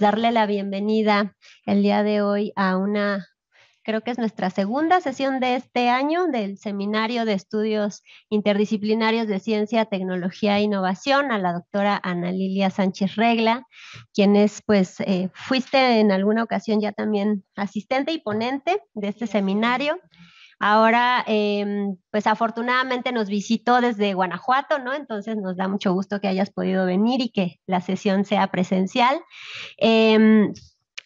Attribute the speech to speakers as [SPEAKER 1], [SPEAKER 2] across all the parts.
[SPEAKER 1] darle la bienvenida el día de hoy a una, creo que es nuestra segunda sesión de este año del Seminario de Estudios Interdisciplinarios de Ciencia, Tecnología e Innovación, a la doctora Ana Lilia Sánchez Regla, quien es, pues, eh, fuiste en alguna ocasión ya también asistente y ponente de este seminario. Ahora, em, pues afortunadamente nos visitó desde Guanajuato, ¿no? Entonces nos da mucho gusto que hayas podido venir y que la sesión sea presencial. Em,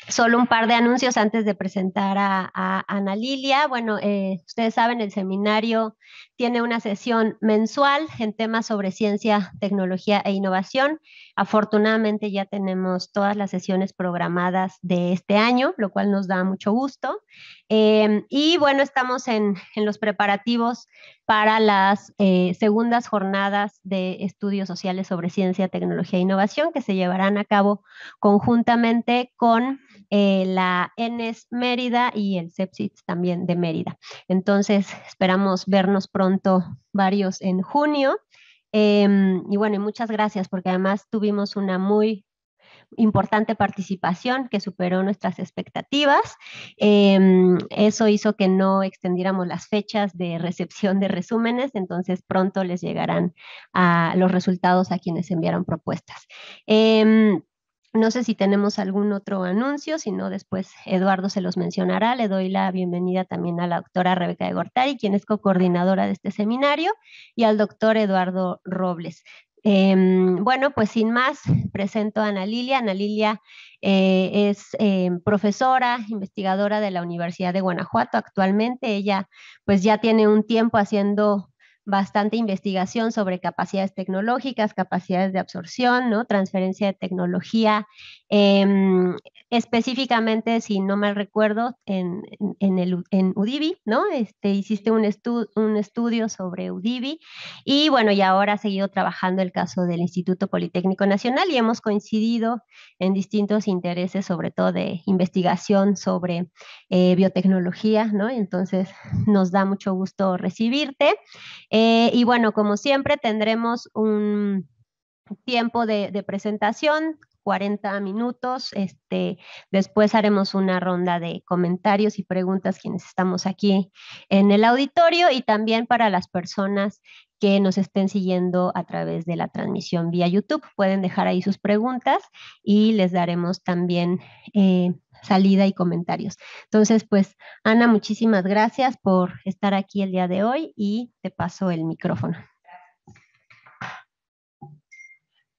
[SPEAKER 1] solo un par de anuncios antes de presentar a, Ana Lilia. Bueno, eh, ustedes saben, el seminario tiene una sesión mensual en temas sobre ciencia, tecnología e innovación. Afortunadamente ya tenemos todas las sesiones programadas de este año, lo cual nos da mucho gusto. Em, y bueno, estamos en, los preparativos para las eh, segundas jornadas de estudios sociales sobre ciencia, tecnología e innovación que se llevarán a cabo conjuntamente con eh, la ENES Mérida y el Cepsit también de Mérida. Entonces, esperamos vernos pronto varios en junio. Em, y bueno, muchas gracias porque además tuvimos una muy importante participación que superó nuestras expectativas. Em, eso hizo que no extendiéramos las fechas de recepción de resúmenes, entonces pronto les llegarán a los resultados a quienes enviaron propuestas. Em, no sé si tenemos algún otro anuncio, si no, después Eduardo se los mencionará. Le doy la bienvenida también a la doctora Rebeca de Gortari, quien es co-coordinadora de este seminario, y al doctor Eduardo Robles. Em, bueno, pues sin más, presento a Ana Lilia. Ana Lilia eh, es eh, profesora, investigadora de la Universidad de Guanajuato actualmente. Ella pues ya tiene un tiempo haciendo bastante investigación sobre capacidades tecnológicas, capacidades de absorción, ¿no? transferencia de tecnología. Em, específicamente, si no me recuerdo, en, en, el, en Udivi, ¿no? Este, hiciste un, un estudio sobre Udibi y bueno, y ahora ha seguido trabajando el caso del Instituto Politécnico Nacional y hemos coincidido en distintos intereses, sobre todo de investigación sobre eh, biotecnología, ¿no? Entonces, nos da mucho gusto recibirte. Eh, y bueno, como siempre, tendremos un tiempo de presentación 40 minutos. Este, después haremos una ronda de comentarios y preguntas quienes estamos aquí en el auditorio y también para las personas que nos estén siguiendo a través de la transmisión vía YouTube. Pueden dejar ahí sus preguntas y les daremos también eh, salida y comentarios. Entonces, pues, Ana, muchísimas gracias por estar aquí el día de hoy y te paso el micrófono.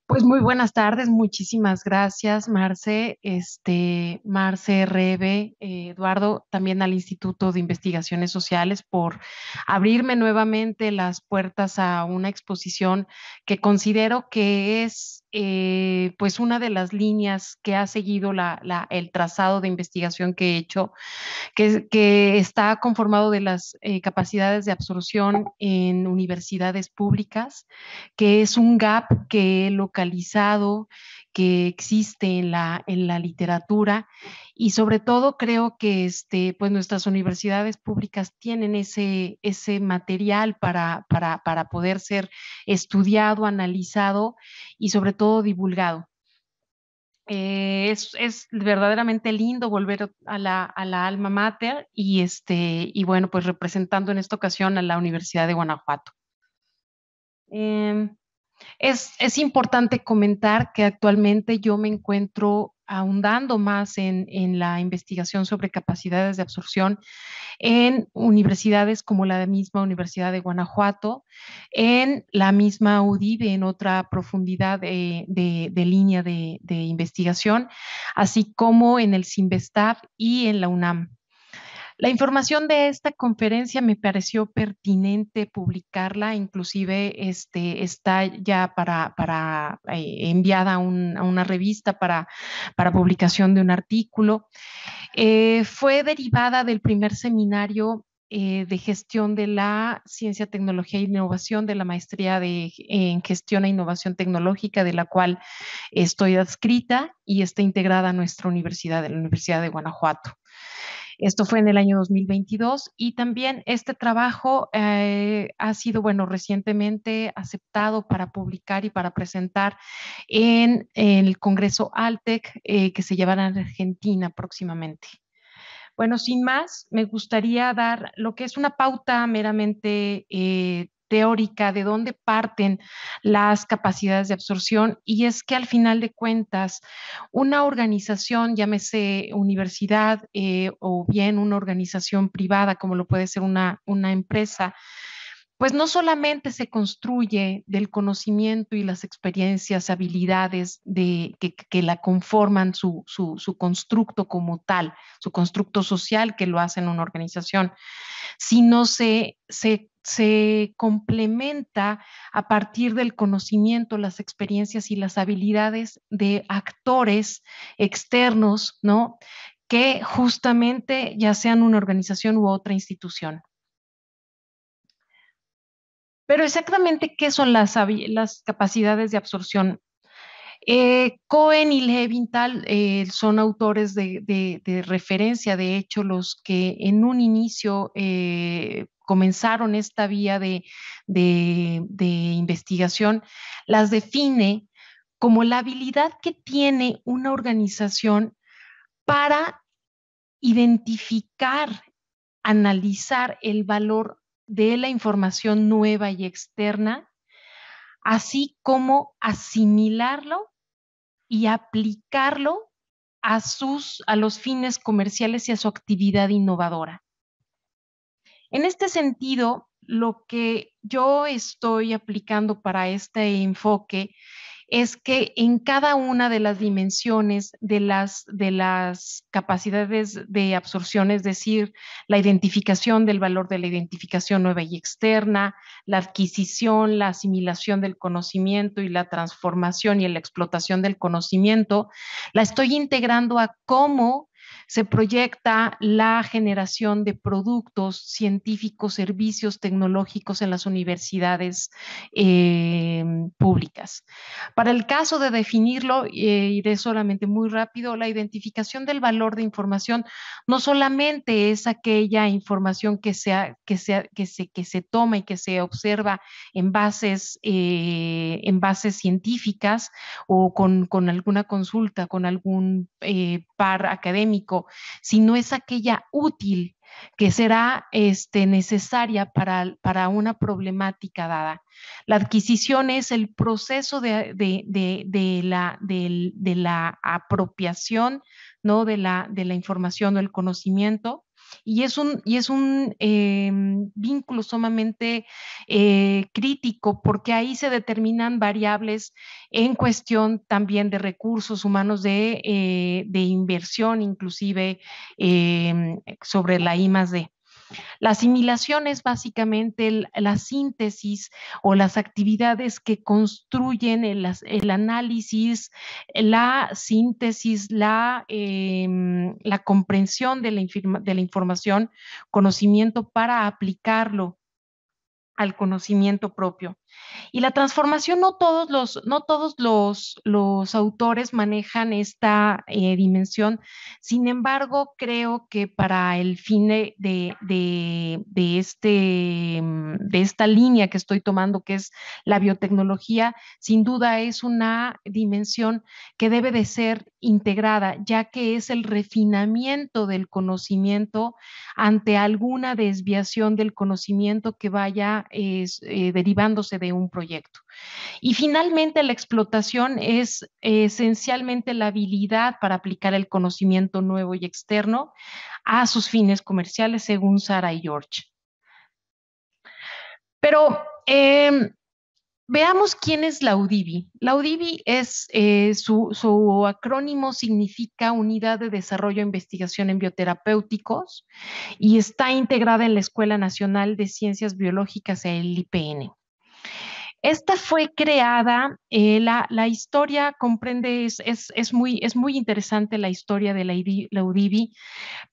[SPEAKER 2] Pues muy buenas tardes, muchísimas gracias, Marce, este, Marce Rebe, eh, Eduardo, también al Instituto de Investigaciones Sociales por abrirme nuevamente las puertas a una exposición que considero que es eh, pues una de las líneas que ha seguido el trazado de investigación que he hecho, que, está conformado de las eh, capacidades de absorción en universidades públicas, que es un gap que he localizado que existe en la, en la literatura y sobre todo creo que este, pues nuestras universidades públicas tienen ese, ese material para, para, poder ser estudiado, analizado y sobre todo divulgado. Eh, es, verdaderamente lindo volver a la, alma mater y, este, y bueno, pues representando en esta ocasión a la Universidad de Guanajuato. Em, es, importante comentar que actualmente yo me encuentro ahondando más en, la investigación sobre capacidades de absorción en universidades como la misma Universidad de Guanajuato, en la misma UDIB, en otra profundidad de, línea de, investigación, así como en el CIMBESTAF y en la UNAM. La información de esta conferencia me pareció pertinente publicarla, inclusive este, está ya para, eh, enviada a, una revista para, publicación de un artículo. Eh, fue derivada del primer seminario eh, de gestión de la ciencia, tecnología e innovación de la maestría de, en gestión e innovación tecnológica, de la cual estoy adscrita y está integrada a nuestra universidad, de la Universidad de Guanajuato. Esto fue en el año 2022 y también este trabajo eh, ha sido, bueno, recientemente aceptado para publicar y para presentar en el Congreso Altec eh, que se llevará a Argentina próximamente. Bueno, sin más, me gustaría dar lo que es una pauta meramente eh, teórica, de dónde parten las capacidades de absorción y es que al final de cuentas, una organización, llámese universidad eh, o bien una organización privada, como lo puede ser una, una empresa, pues no solamente se construye del conocimiento y las experiencias, habilidades que, la conforman su, constructo como tal, su constructo social que lo hace en una organización, sino se, se, complementa a partir del conocimiento, las experiencias y las habilidades de actores externos, ¿no? que justamente ya sean una organización u otra institución. Pero exactamente, ¿qué son las, capacidades de absorción? Eh, Cohen y Levinthal eh, son autores de, referencia, de hecho, los que en un inicio eh, comenzaron esta vía de, de investigación, las define como la habilidad que tiene una organización para identificar, analizar el valor de la información nueva y externa, así como asimilarlo y aplicarlo a, sus, a los fines comerciales y a su actividad innovadora. En este sentido, lo que yo estoy aplicando para este enfoque es que en cada una de las dimensiones de las, de las capacidades de absorción, es decir, la identificación del valor de la identificación nueva y externa, la adquisición, la asimilación del conocimiento y la transformación y la explotación del conocimiento, la estoy integrando a cómo se proyecta la generación de productos científicos, servicios tecnológicos en las universidades eh, públicas. Para el caso de definirlo, eh, iré solamente muy rápido, la identificación del valor de información no solamente es aquella información que, sea, que, sea, que, se, que se toma y que se observa en bases, eh, en bases científicas o con alguna consulta, con algún par académico, sino es aquella útil que será este, necesaria para, para, una problemática dada. La adquisición es el proceso de, de, de, de la, apropiación ¿no? de, la, de la información o el conocimiento y es un, y es un em, vínculo sumamente eh, crítico porque ahí se determinan variables en cuestión también de recursos humanos, de, eh, de inversión inclusive em, sobre la I la asimilación es básicamente la síntesis o las actividades que construyen el, análisis, la síntesis, la, em, comprensión de la información, conocimiento para aplicarlo al conocimiento propio. Y la transformación, no todos los, no todos los, autores manejan esta eh, dimensión, sin embargo, creo que para el fin de, este, mm, de esta línea que estoy tomando, que es la biotecnología, sin duda es una dimensión que debe de ser integrada, ya que es el refinamiento del conocimiento ante alguna desviación del conocimiento que vaya eh, derivándose de de un proyecto. Y finalmente, la explotación es esencialmente la habilidad para aplicar el conocimiento nuevo y externo a sus fines comerciales, según Sara y George. Pero em, veamos quién es la UDIBI. La UDIBI es, eh, su, su, acrónimo significa Unidad de Desarrollo e Investigación en Bioterapéuticos y está integrada en la Escuela Nacional de Ciencias Biológicas, el IPN. Esta fue creada, eh, la, historia comprende, es, muy, es muy interesante la historia de la, la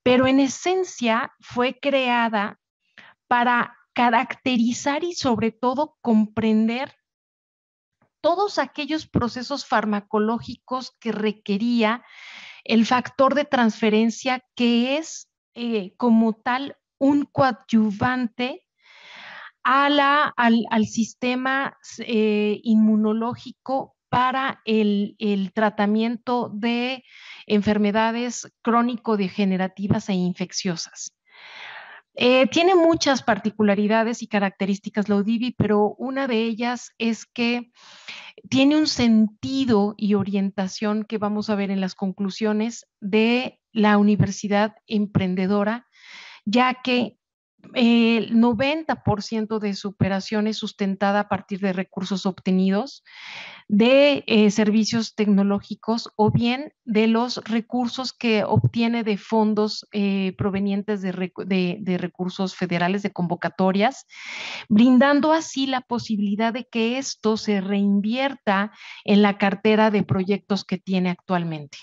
[SPEAKER 2] pero en esencia fue creada para caracterizar y sobre todo comprender todos aquellos procesos farmacológicos que requería el factor de transferencia que es eh, como tal un coadyuvante al, sistema eh, inmunológico para el, tratamiento de enfermedades crónico-degenerativas e infecciosas. Eh, tiene muchas particularidades y características la pero una de ellas es que tiene un sentido y orientación que vamos a ver en las conclusiones de la Universidad Emprendedora, ya que eh, el 90% de su operación es sustentada a partir de recursos obtenidos de eh, servicios tecnológicos o bien de los recursos que obtiene de fondos eh, provenientes de, recursos federales, de convocatorias, brindando así la posibilidad de que esto se reinvierta en la cartera de proyectos que tiene actualmente.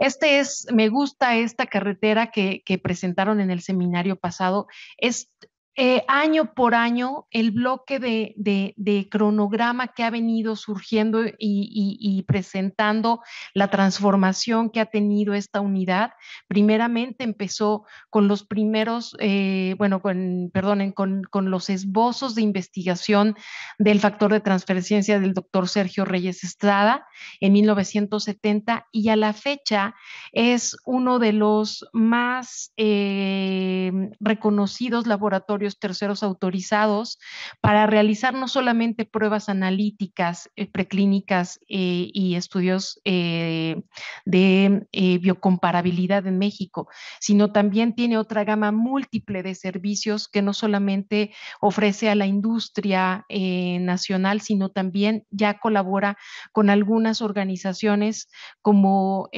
[SPEAKER 2] Este es, me gusta esta carretera que, presentaron en el seminario pasado. Es eh, año por año el bloque de, cronograma que ha venido surgiendo y, presentando la transformación que ha tenido esta unidad. Primeramente empezó con los primeros, eh, bueno, con, perdonen, con, los esbozos de investigación del factor de transferencia del doctor Sergio Reyes Estrada en 1970 y a la fecha es uno de los más eh, reconocidos laboratorios terceros autorizados para realizar no solamente pruebas analíticas, eh, preclínicas eh, y estudios eh, de biocomparabilidad en México, sino también tiene otra gama múltiple de servicios que no solamente ofrece a la industria nacional, sino también ya colabora con algunas organizaciones como,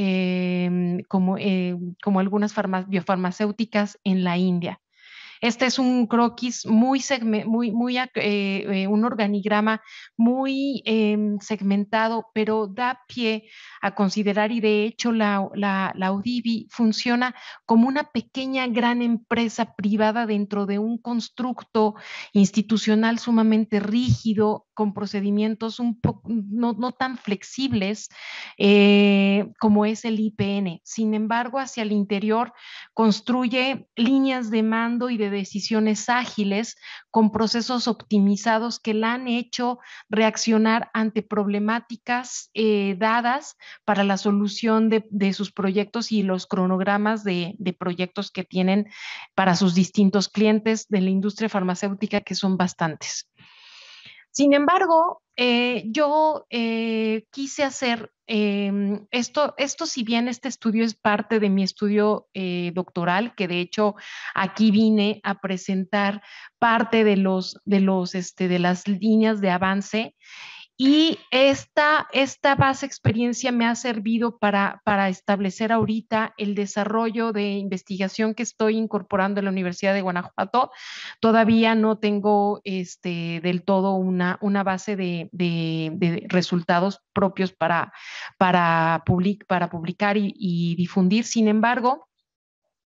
[SPEAKER 2] como, como algunas biofarmacéuticas en la India. Este es un croquis muy, muy, eh, eh, un organigrama muy em, segmentado, pero da pie a considerar y de hecho la, la, la funciona como una pequeña gran empresa privada dentro de un constructo institucional sumamente rígido, con procedimientos un poco no, tan flexibles eh, como es el IPN. Sin embargo, hacia el interior construye líneas de mando y de decisiones ágiles con procesos optimizados que la han hecho reaccionar ante problemáticas eh, dadas para la solución de, sus proyectos y los cronogramas de proyectos que tienen para sus distintos clientes de la industria farmacéutica, que son bastantes. Sin embargo, eh, yo eh, quise hacer em, esto, esto, si bien este estudio es parte de mi estudio eh, doctoral, que de hecho aquí vine a presentar parte de, los, de, los, este, de las líneas de avance y esta, esta base experiencia me ha servido para, para establecer ahorita el desarrollo de investigación que estoy incorporando en la Universidad de Guanajuato. Todavía no tengo este, del todo una, una base de, resultados propios para, para, public, para publicar y, difundir. Sin embargo,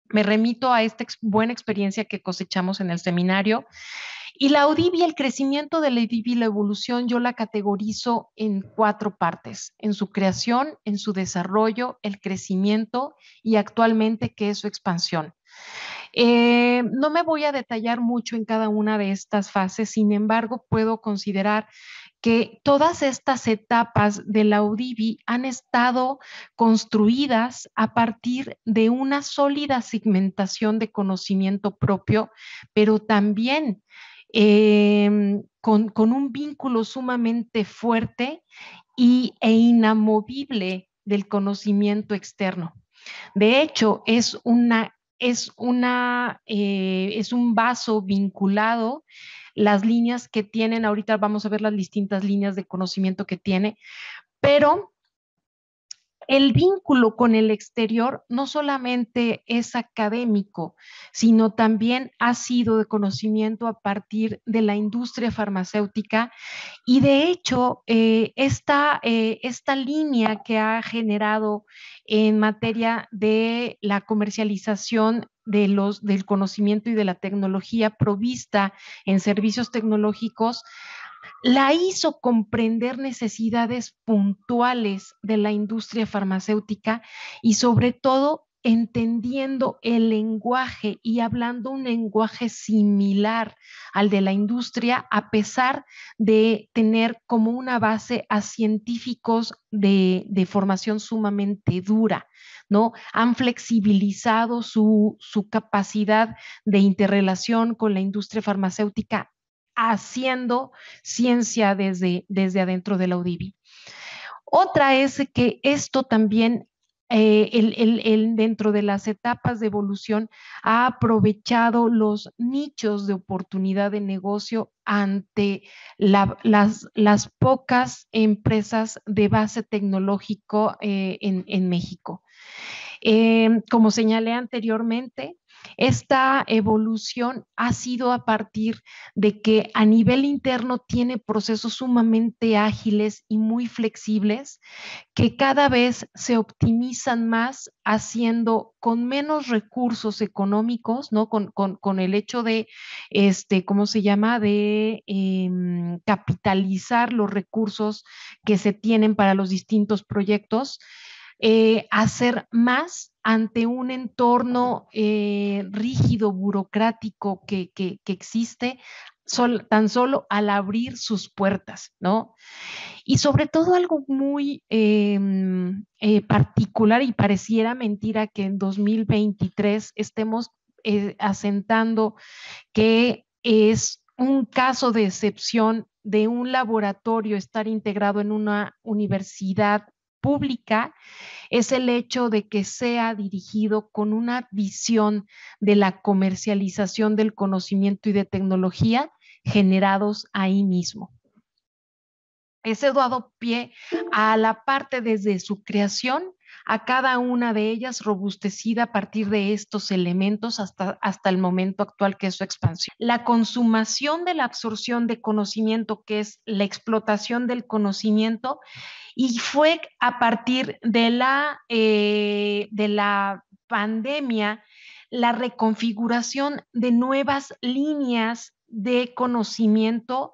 [SPEAKER 2] me remito a esta buena experiencia que cosechamos en el seminario y la y el crecimiento de la Audibi, la evolución, yo la categorizo en cuatro partes, en su creación, en su desarrollo, el crecimiento y actualmente que es su expansión. Eh, no me voy a detallar mucho en cada una de estas fases, sin embargo, puedo considerar que todas estas etapas de la UDIBI han estado construidas a partir de una sólida segmentación de conocimiento propio, pero también Em, con, un vínculo sumamente fuerte y, e inamovible del conocimiento externo. De hecho, es, una, es, una, eh, es un vaso vinculado las líneas que tienen, ahorita vamos a ver las distintas líneas de conocimiento que tiene, pero el vínculo con el exterior no solamente es académico, sino también ha sido de conocimiento a partir de la industria farmacéutica y de hecho eh, esta, eh, esta línea que ha generado en materia de la comercialización de los, del conocimiento y de la tecnología provista en servicios tecnológicos la hizo comprender necesidades puntuales de la industria farmacéutica y sobre todo entendiendo el lenguaje y hablando un lenguaje similar al de la industria, a pesar de tener como una base a científicos de, formación sumamente dura, ¿no? Han flexibilizado su capacidad de interrelación con la industria farmacéutica haciendo ciencia desde, desde adentro de la UDIBI. Otra es que esto también eh, el, dentro de las etapas de evolución ha aprovechado los nichos de oportunidad de negocio ante las, pocas empresas de base tecnológico eh, en, México. Eh, como señalé anteriormente, esta evolución ha sido a partir de que a nivel interno tiene procesos sumamente ágiles y muy flexibles que cada vez se optimizan más haciendo con menos recursos económicos, Con, el hecho de, este, ¿cómo se llama? De em, capitalizar los recursos que se tienen para los distintos proyectos, eh, hacer más ante un entorno eh, rígido, burocrático que, existe, tan solo al abrir sus puertas, ¿no? Y sobre todo algo muy em, eh, particular y pareciera mentira que en 2023 estemos eh, asentando que es un caso de excepción de un laboratorio estar integrado en una universidad pública es el hecho de que sea dirigido con una visión de la comercialización del conocimiento y de tecnología generados ahí mismo. Ese dado pie a la parte desde su creación a cada una de ellas robustecida a partir de estos elementos hasta, hasta el momento actual que es su expansión. La consumación de la absorción de conocimiento, que es la explotación del conocimiento, y fue a partir de la, eh, de la pandemia la reconfiguración de nuevas líneas de conocimiento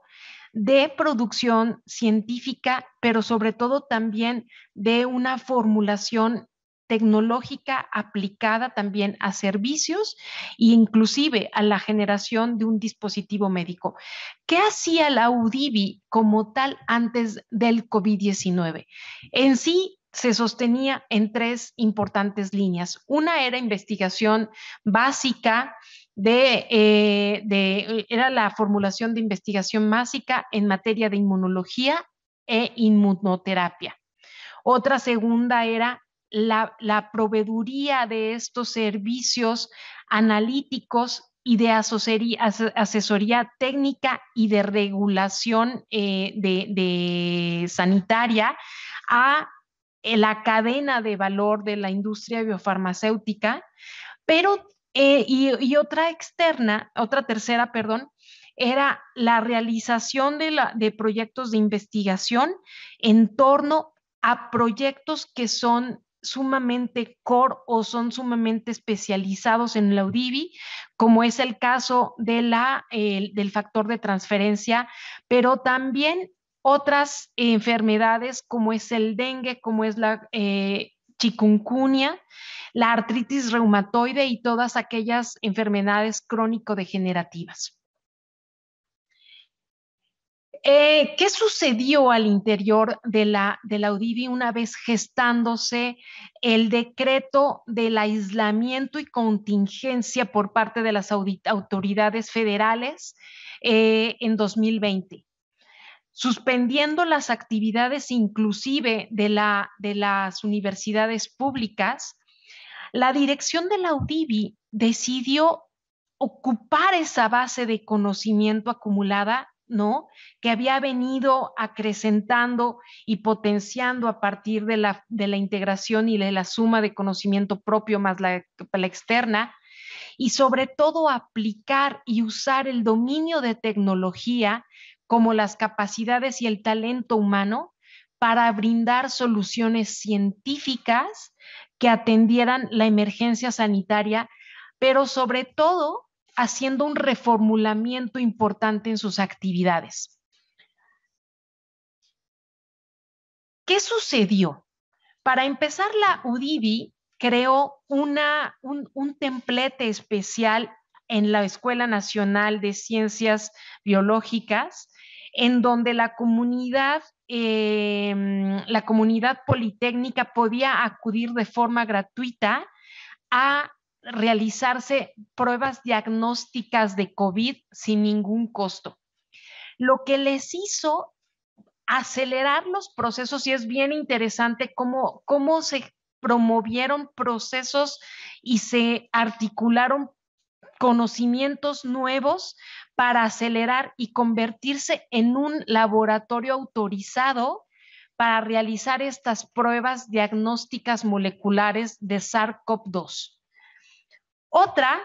[SPEAKER 2] de producción científica, pero sobre todo también de una formulación tecnológica aplicada también a servicios e inclusive a la generación de un dispositivo médico. ¿Qué hacía la UDIBI como tal antes del COVID-19? En sí, se sostenía en tres importantes líneas. Una era investigación básica, eh, de, era la formulación de investigación básica en materia de inmunología e inmunoterapia. Otra segunda era la, proveeduría de estos servicios analíticos y de asesoría, asesoría técnica y de regulación eh, de, de sanitaria a eh, la cadena de valor de la industria biofarmacéutica, pero eh, y, otra externa, otra tercera, perdón, era la realización de, la, de proyectos de investigación en torno a proyectos que son sumamente core o son sumamente especializados en la UDIBI, como es el caso de la, del factor de transferencia, pero también otras enfermedades como es el dengue, como es la, eh, chikungunya, la artritis reumatoide y todas aquellas enfermedades crónico-degenerativas. Eh, ¿Qué sucedió al interior de la, de una vez gestándose el decreto del aislamiento y contingencia por parte de las autoridades federales eh, en 2020? suspendiendo las actividades inclusive de, la, de las universidades públicas, la dirección de la UDIBI decidió ocupar esa base de conocimiento acumulada, ¿no? Que había venido acrecentando y potenciando a partir de la, de la integración y de la suma de conocimiento propio más la externa, y sobre todo aplicar y usar el dominio de tecnología como las capacidades y el talento humano para brindar soluciones científicas que atendieran la emergencia sanitaria, pero sobre todo haciendo un reformulamiento importante en sus actividades. ¿Qué sucedió? Para empezar, la UDIBI creó un templete especial en la Escuela Nacional de Ciencias Biológicas en donde la comunidad, em, la comunidad politécnica podía acudir de forma gratuita a realizarse pruebas diagnósticas de COVID sin ningún costo. Lo que les hizo acelerar los procesos, y es bien interesante cómo se promovieron procesos y se articularon conocimientos nuevos para acelerar y convertirse en un laboratorio autorizado para realizar estas pruebas diagnósticas moleculares de SARS-CoV-2. Otra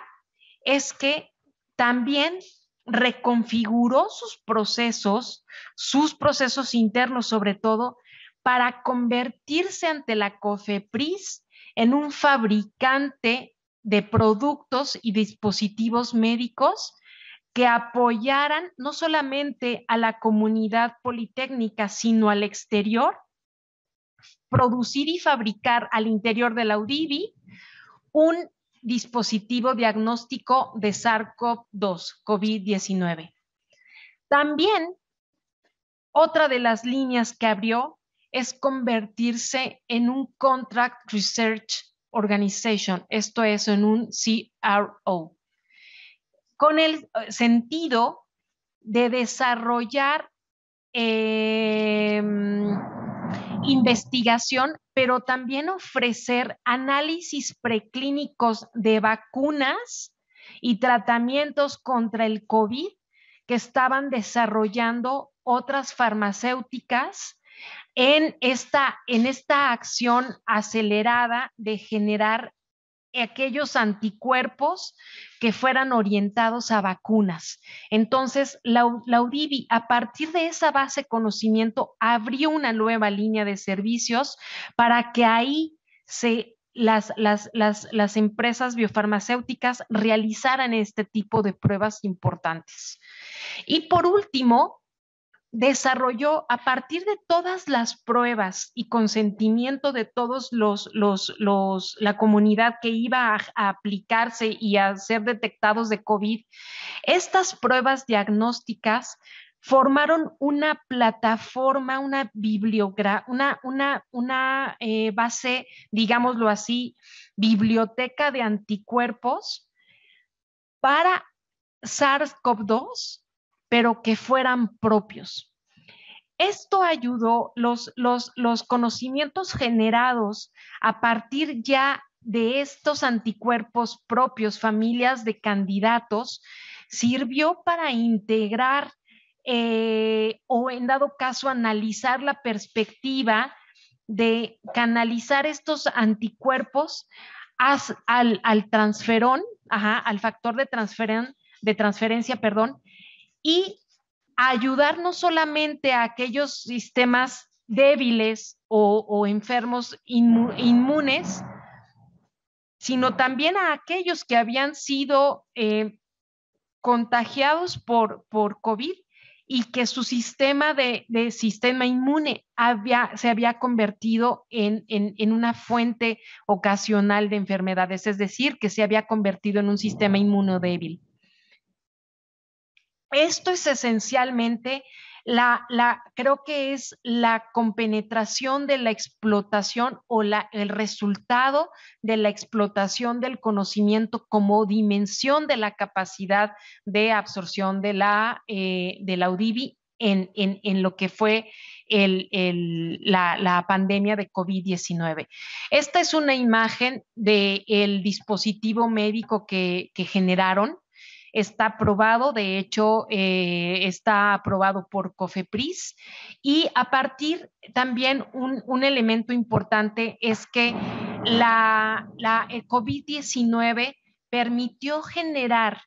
[SPEAKER 2] es que también reconfiguró sus procesos, sus procesos internos sobre todo, para convertirse ante la COFEPRIS en un fabricante de productos y dispositivos médicos que apoyaran no solamente a la comunidad politécnica, sino al exterior, producir y fabricar al interior de la UDIBI un dispositivo diagnóstico de SARS-CoV-2, COVID-19. También, otra de las líneas que abrió es convertirse en un Contract Research Organization, esto es, en un CRO con el eh, sentido de desarrollar em, investigación, pero también ofrecer análisis preclínicos de vacunas y tratamientos contra el COVID que estaban desarrollando otras farmacéuticas en esta, en esta acción acelerada de generar aquellos anticuerpos que fueran orientados a vacunas. Entonces, la, a partir de esa base de conocimiento, abrió una nueva línea de servicios para que ahí se las, las, las, las empresas biofarmacéuticas realizaran este tipo de pruebas importantes. Y por último, desarrolló a partir de todas las pruebas y consentimiento de todos los, la comunidad que iba a, aplicarse y a ser detectados de COVID, estas pruebas diagnósticas formaron una plataforma, una bibliografía, una, una, una eh, base, digámoslo así, biblioteca de anticuerpos para SARS-CoV-2 pero que fueran propios. Esto ayudó los, los, conocimientos generados a partir ya de estos anticuerpos propios, familias de candidatos, sirvió para integrar eh, o en dado caso analizar la perspectiva de canalizar estos anticuerpos al, transferón, al factor de, de transferencia, perdón, y ayudar no solamente a aquellos sistemas débiles o, enfermos inmunes, sino también a aquellos que habían sido eh, contagiados por, COVID y que su sistema de, sistema inmune había, se había convertido en, en, en, una fuente ocasional de enfermedades, es decir, que se había convertido en un sistema inmuno débil. Esto es esencialmente la, creo que es la compenetración de la explotación o el resultado de la explotación del conocimiento como dimensión de la capacidad de absorción de la, eh, UDIBI en, lo que fue la, pandemia de COVID-19. Esta es una imagen del dispositivo médico que generaron está aprobado, de hecho, eh, está aprobado por COFEPRIS. Y a partir también un, elemento importante es que la, la eh, COVID-19 permitió generar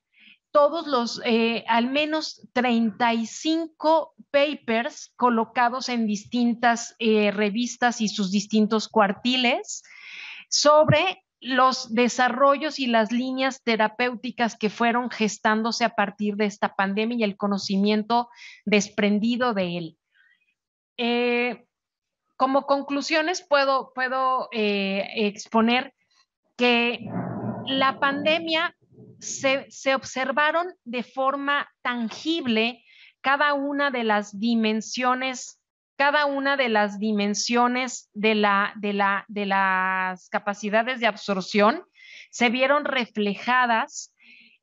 [SPEAKER 2] todos los, eh, al menos 35 papers colocados en distintas revistas y sus distintos cuartiles sobre los desarrollos y las líneas terapéuticas que fueron gestándose a partir de esta pandemia y el conocimiento desprendido de él. Eh, como conclusiones puedo, puedo eh, exponer que la pandemia se, se observaron de forma tangible cada una de las dimensiones cada una de las dimensiones de, la, de, las capacidades de absorción se vieron reflejadas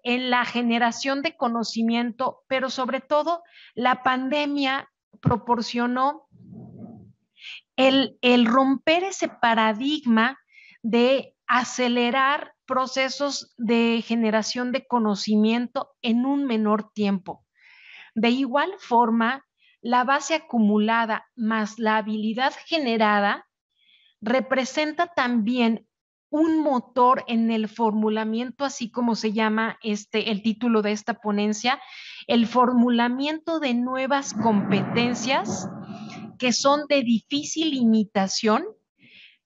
[SPEAKER 2] en la generación de conocimiento, pero sobre todo la pandemia proporcionó el, el romper ese paradigma de acelerar procesos de generación de conocimiento en un menor tiempo. De igual forma, la base acumulada más la habilidad generada representa también un motor en el formulamiento, así como se llama este, el título de esta ponencia, el formulamiento de nuevas competencias que son de difícil imitación,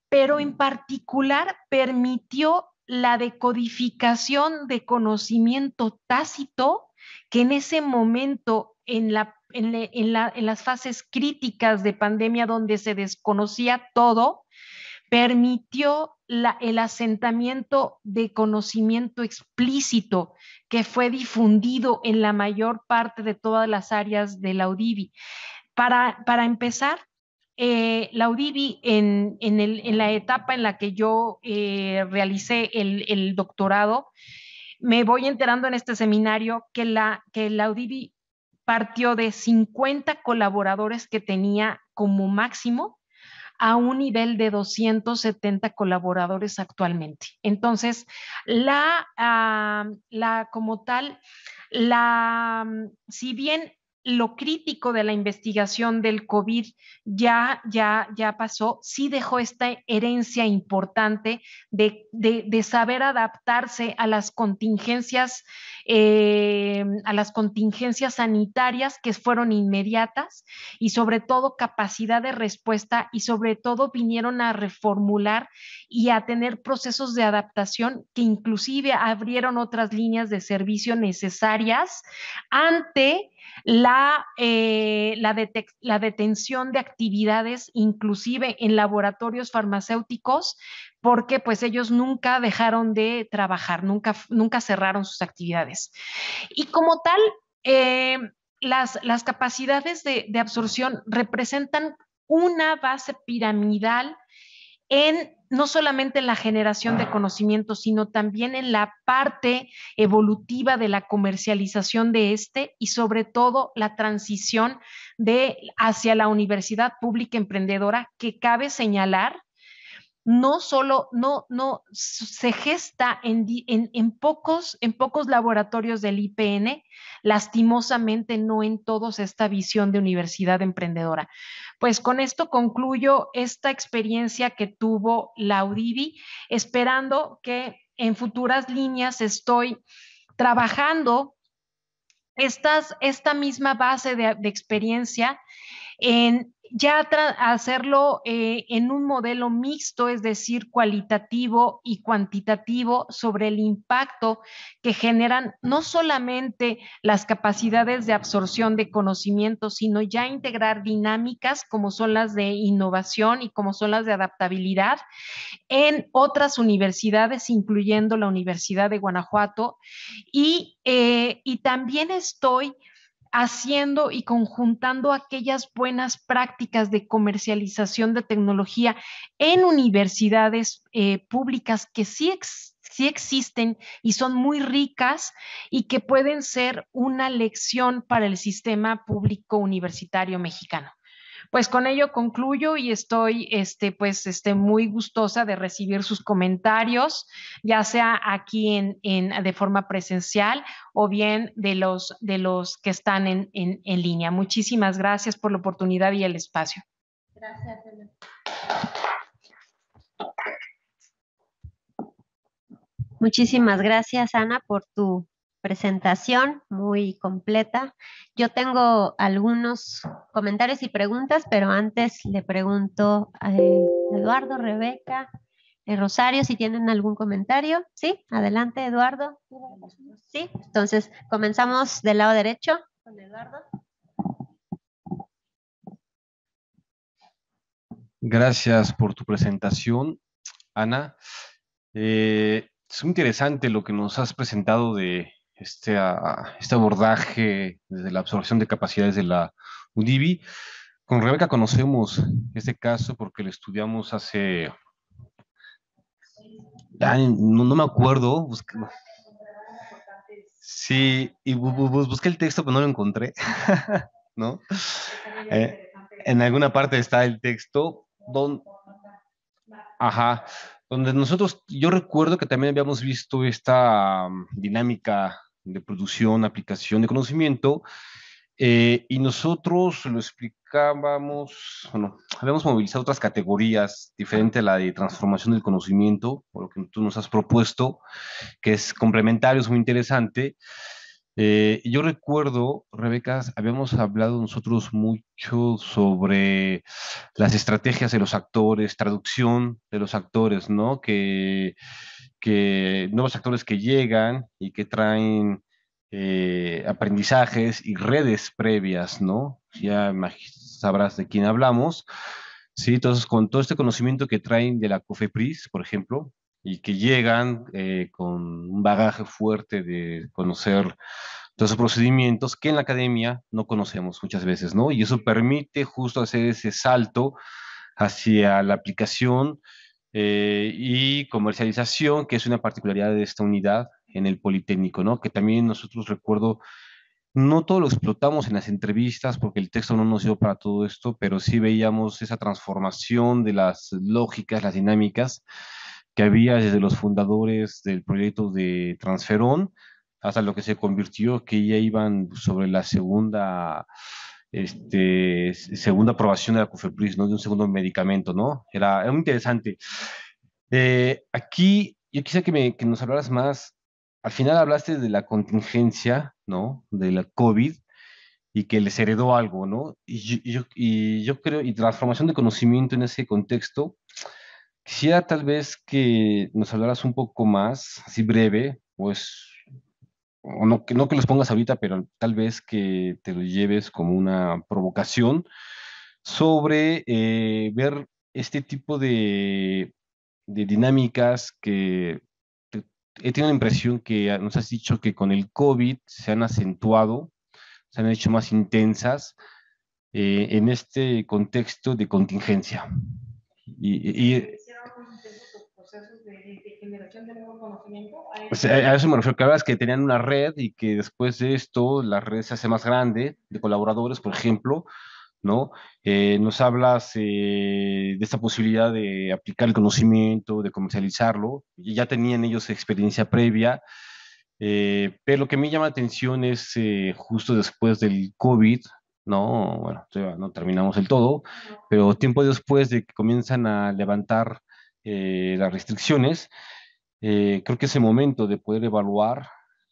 [SPEAKER 2] pero en particular permitió la decodificación de conocimiento tácito que en ese momento en la en, las fases críticas de pandemia donde se desconocía todo, permitió el asentamiento de conocimiento explícito que fue difundido en la mayor parte de todas las áreas de la UDIBI. Para, empezar, eh, la UDIBI en, la etapa en la que yo eh, realicé el, doctorado, me voy enterando en este seminario que la, que la UDIBI partió de 50 colaboradores que tenía como máximo a un nivel de 270 colaboradores actualmente. Entonces, la, ah, la como tal, la, mm, si bien lo crítico de la investigación del COVID ya, ya, ya pasó, sí dejó esta herencia importante de, saber adaptarse a las contingencias, eh, a las contingencias sanitarias que fueron inmediatas y sobre todo capacidad de respuesta y sobre todo vinieron a reformular y a tener procesos de adaptación que inclusive abrieron otras líneas de servicio necesarias ante eh, la, detención de actividades, inclusive en laboratorios farmacéuticos, porque pues ellos nunca dejaron de trabajar, nunca, nunca cerraron sus actividades. Y como tal, eh, las, capacidades de absorción representan una base piramidal no solamente en la generación de conocimiento, sino también en la parte evolutiva de la comercialización de este y sobre todo la transición de hacia la universidad pública emprendedora que cabe señalar no solo no se gesta en pocos laboratorios del IPN lastimosamente no en todos esta visión de universidad emprendedora pues con esto concluyo esta experiencia que tuvo la esperando que en futuras líneas estoy trabajando esta misma base de experiencia en ya hacerlo eh, en un modelo mixto, es decir, cualitativo y cuantitativo sobre el impacto que generan no solamente las capacidades de absorción de conocimiento, sino ya integrar dinámicas como son las de innovación y como son las de adaptabilidad en otras universidades, incluyendo la Universidad de Guanajuato. Y, eh, y también estoy haciendo y conjuntando aquellas buenas prácticas de comercialización de tecnología en universidades eh, públicas que sí existen y son muy ricas y que pueden ser una lección para el sistema público universitario mexicano. Pues con ello concluyo y estoy este, pues, este, muy gustosa de recibir sus comentarios, ya sea aquí en, de forma presencial o bien de los, de los que están en, en línea. Muchísimas gracias por la oportunidad y el espacio. Gracias.
[SPEAKER 1] Muchísimas gracias, Ana, por tu presentación muy completa. Yo tengo algunos comentarios y preguntas, pero antes le pregunto a eh, Eduardo, Rebeca, eh, Rosario, si tienen algún comentario. Sí, adelante, Eduardo. Sí, entonces comenzamos del lado derecho con Eduardo.
[SPEAKER 3] Gracias por tu presentación, Ana. Eh, es interesante lo que nos has presentado de este, a, este abordaje desde la absorción de capacidades de la UDIBI. Con Rebeca conocemos este caso porque lo estudiamos hace, no, me acuerdo, sí, y busqué el texto pero no lo encontré, ¿no? Eh, en alguna parte está el texto don ajá, donde nosotros, yo recuerdo que también habíamos visto esta mm, dinámica de producción, aplicación de conocimiento. Eh, y nosotros lo explicábamos, bueno, habíamos movilizado otras categorías diferente a la de transformación del conocimiento, por lo que tú nos has propuesto, que es complementario, es muy interesante. Eh, yo recuerdo, Rebeca, habíamos hablado nosotros mucho sobre las estrategias de los actores, traducción de los actores, ¿no? Que que nuevos actores que llegan y que traen eh, aprendizajes y redes previas, ¿no? Ya sabrás de quién hablamos. Sí, entonces con todo este conocimiento que traen de la COFEPRIS, por ejemplo, y que llegan eh, con un bagaje fuerte de conocer todos esos procedimientos que en la academia no conocemos muchas veces, ¿no? Y eso permite justo hacer ese salto hacia la aplicación eh, y comercialización, que es una particularidad de esta unidad en el Politécnico, ¿no? Que también nosotros recuerdo, no todo lo explotamos en las entrevistas porque el texto no nos dio para todo esto, pero sí veíamos esa transformación de las lógicas, las dinámicas que había desde los fundadores del proyecto de Transferón hasta lo que se convirtió, que ya iban sobre la segunda este, segunda aprobación de la COFEPRIS, ¿no? De un segundo medicamento, ¿no? Era, muy interesante. aquí yo quisiera que, nos hablaras más. Al final hablaste de la contingencia, ¿no? De la COVID y que les heredó algo, ¿no? Y y yo, y creo, y transformación de conocimiento en ese contexto. Quisiera tal vez que nos hablaras un poco más, así breve, pues no que, los pongas ahorita, pero tal vez que te los lleves como una provocación sobre eh, ver este tipo de, dinámicas que he tenido la impresión que nos has dicho que con el COVID se han acentuado, se han hecho más intensas eh, en este contexto de contingencia. Y, y,
[SPEAKER 2] generación de nuevo conocimiento. pues a eso me refiero, que
[SPEAKER 3] hablas que tenían una red y que después de esto la red se hace más grande de colaboradores, por ejemplo, ¿no? Eh, nos hablas eh, de esta posibilidad de aplicar el conocimiento, de comercializarlo, ya tenían ellos experiencia previa, eh, pero lo que me llama la atención es justo después del COVID, ¿no? Bueno, no terminamos el todo, pero tiempo después de que comienzan a levantar las restricciones, eh, creo que ese momento de poder evaluar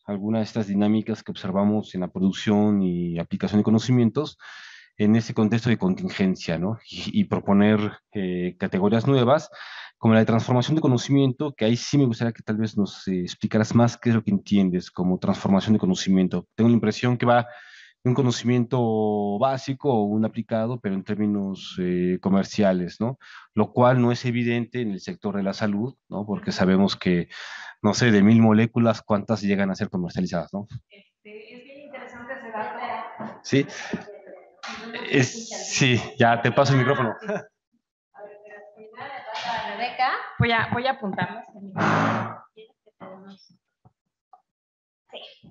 [SPEAKER 3] algunas de estas dinámicas que observamos en la producción y aplicación de conocimientos en ese contexto de contingencia, ¿no? Y, proponer eh, categorías nuevas, como la de transformación de conocimiento, que ahí sí me gustaría que tal vez nos eh, explicaras más qué es lo que entiendes como transformación de conocimiento. Tengo la impresión que va un conocimiento básico o un aplicado, pero en términos eh, comerciales, ¿no? Lo cual no es evidente en el sector de la salud, ¿no? Porque sabemos que, no sé, de mil moléculas, ¿cuántas llegan a ser comercializadas, ¿no? Este, es bien interesante ese Sí. sí, ya te paso el micrófono.
[SPEAKER 2] voy a, voy a apuntarlas. Sí.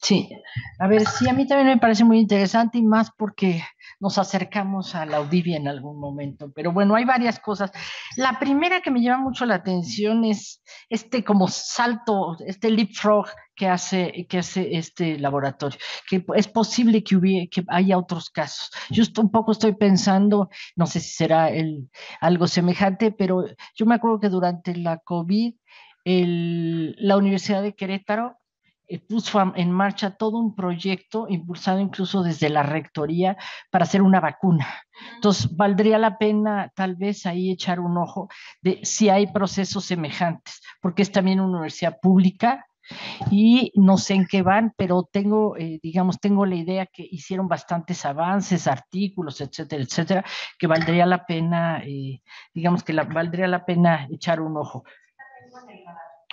[SPEAKER 3] Sí, a ver, sí, a mí también me parece muy
[SPEAKER 4] interesante y más porque nos acercamos a la Audivia en algún momento, pero bueno, hay varias cosas. La primera que me llama mucho la atención es este como salto, este leapfrog que hace, que hace este laboratorio, que es posible que, hubiera, que haya otros casos. Yo un poco estoy pensando, no sé si será algo semejante, pero yo me acuerdo que durante la COVID la Universidad de Querétaro eh, puso en marcha todo un proyecto impulsado incluso desde la rectoría para hacer una vacuna. Entonces, valdría la pena tal vez ahí echar un ojo de si hay procesos semejantes, porque es también una universidad pública y no sé en qué van, pero tengo, eh, digamos, tengo la idea que hicieron bastantes avances, artículos, etcétera, etcétera, que valdría la pena, eh, digamos que la, valdría la pena echar un ojo.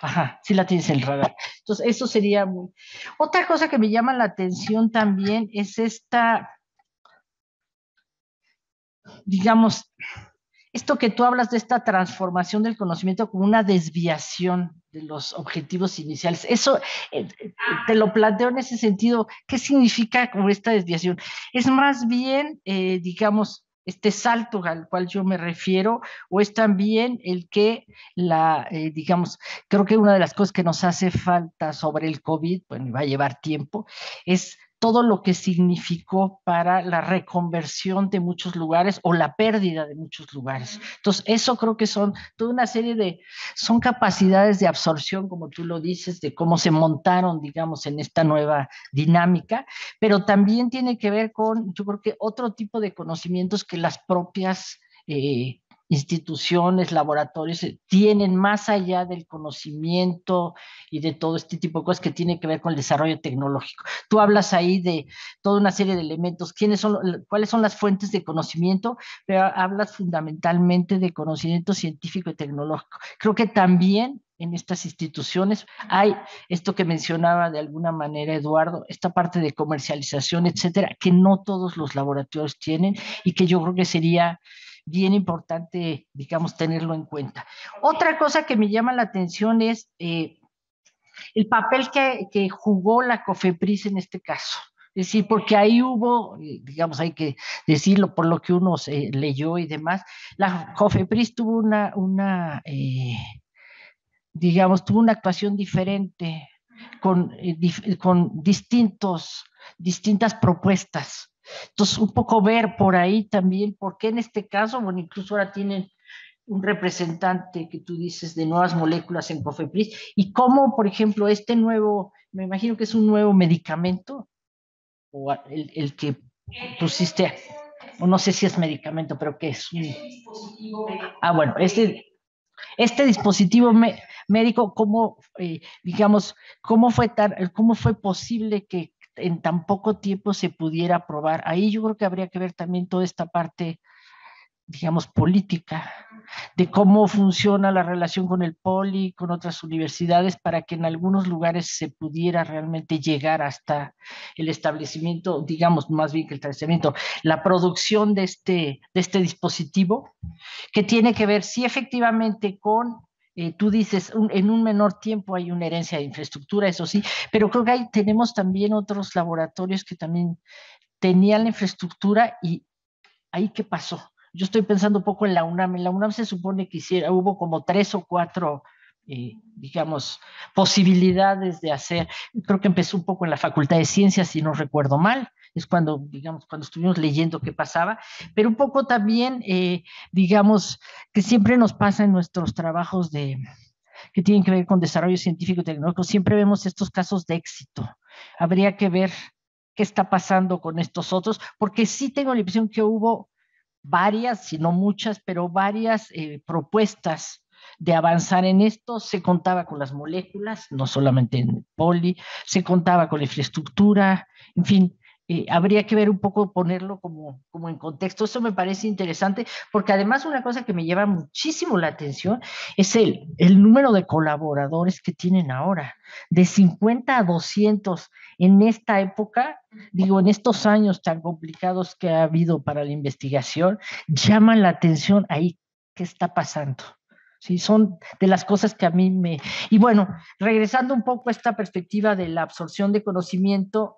[SPEAKER 4] Ajá, sí la tienes en el radar. Entonces, eso sería muy... Otra cosa que me llama la atención también es esta, digamos, esto que tú hablas de esta transformación del conocimiento como una desviación de los objetivos iniciales. Eso eh, eh, te lo planteo en ese sentido. ¿Qué significa como esta desviación? Es más bien, eh, digamos, este salto al cual yo me refiero, o es también el que la, eh, digamos, creo que una de las cosas que nos hace falta sobre el COVID, bueno, va a llevar tiempo, es todo lo que significó para la reconversión de muchos lugares o la pérdida de muchos lugares. Entonces, eso creo que son toda una serie de, son capacidades de absorción, como tú lo dices, de cómo se montaron, digamos, en esta nueva dinámica, pero también tiene que ver con, yo creo que otro tipo de conocimientos que las propias... Eh, instituciones, laboratorios, eh, tienen más allá del conocimiento y de todo este tipo de cosas que tiene que ver con el desarrollo tecnológico. Tú hablas ahí de toda una serie de elementos, ¿quiénes son, cuáles son las fuentes de conocimiento, pero hablas fundamentalmente de conocimiento científico y tecnológico. Creo que también en estas instituciones hay esto que mencionaba de alguna manera Eduardo, esta parte de comercialización, etcétera, que no todos los laboratorios tienen y que yo creo que sería bien importante, digamos, tenerlo en cuenta. Otra cosa que me llama la atención es eh, el papel que, jugó la COFEPRIS en este caso. Es decir, porque ahí hubo, eh, digamos, hay que decirlo por lo que uno se leyó y demás, la COFEPRIS tuvo una, eh, digamos, tuvo una actuación diferente con, con distintos, distintas propuestas entonces, un poco ver por ahí también, por qué en este caso, bueno, incluso ahora tienen un representante que tú dices de nuevas moléculas en COFEPRIS, y cómo, por ejemplo, este nuevo, me imagino que es un nuevo medicamento, o el, el que pusiste, o no sé si es medicamento, pero que es un... Ah, bueno, este, este dispositivo médico, cómo, eh, digamos, cómo fue, cómo fue posible que en tan poco tiempo se pudiera aprobar. Ahí yo creo que habría que ver también toda esta parte, digamos, política, de cómo funciona la relación con el POLI, con otras universidades, para que en algunos lugares se pudiera realmente llegar hasta el establecimiento, digamos, más bien que el establecimiento, la producción de este, de este dispositivo, que tiene que ver, sí, efectivamente, con eh, tú dices, en un menor tiempo hay una herencia de infraestructura, eso sí, pero creo que ahí tenemos también otros laboratorios que también tenían la infraestructura y ahí qué pasó. Yo estoy pensando un poco en la UNAM. En la UNAM se supone que hubo como tres o cuatro eh, digamos, posibilidades de hacer. Creo que empezó un poco en la Facultad de Ciencias, si no recuerdo mal, es cuando, digamos, cuando estuvimos leyendo qué pasaba, pero un poco también, eh, digamos, que siempre nos pasa en nuestros trabajos de, que tienen que ver con desarrollo científico y tecnológico, siempre vemos estos casos de éxito. Habría que ver qué está pasando con estos otros, porque sí tengo la impresión que hubo varias, si no muchas, pero varias eh, propuestas de avanzar en esto, se contaba con las moléculas, no solamente en poli, se contaba con la infraestructura, en fin, eh, habría que ver un poco, ponerlo como, como en contexto. Eso me parece interesante, porque además una cosa que me lleva muchísimo la atención es el, el número de colaboradores que tienen ahora, de 50 a 200 en esta época, digo, en estos años tan complicados que ha habido para la investigación, llaman la atención ahí qué está pasando. Sí, son de las cosas que a mí me... Y bueno, regresando un poco a esta perspectiva de la absorción de conocimiento,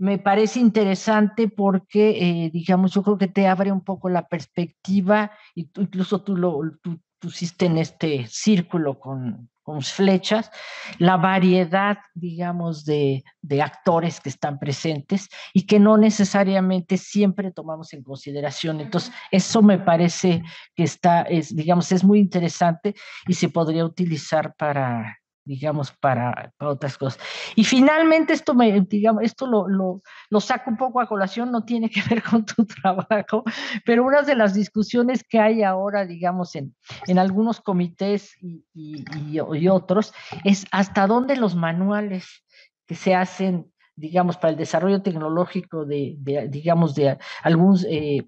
[SPEAKER 4] me parece interesante porque, eh, digamos, yo creo que te abre un poco la perspectiva, incluso tú lo tú, pusiste en este círculo con, con, flechas, la variedad, digamos, de, de, actores que están presentes y que no necesariamente siempre tomamos en consideración. Entonces, eso me parece que está, digamos, es muy interesante y se podría utilizar para digamos, para, otras cosas. Y finalmente, esto, me, digamos, esto lo, saco un poco a colación, no tiene que ver con tu trabajo, pero una de las discusiones que hay ahora, digamos, en, algunos comités y, otros, es hasta dónde los manuales que se hacen, digamos, para el desarrollo tecnológico de, digamos, de algún... Eh,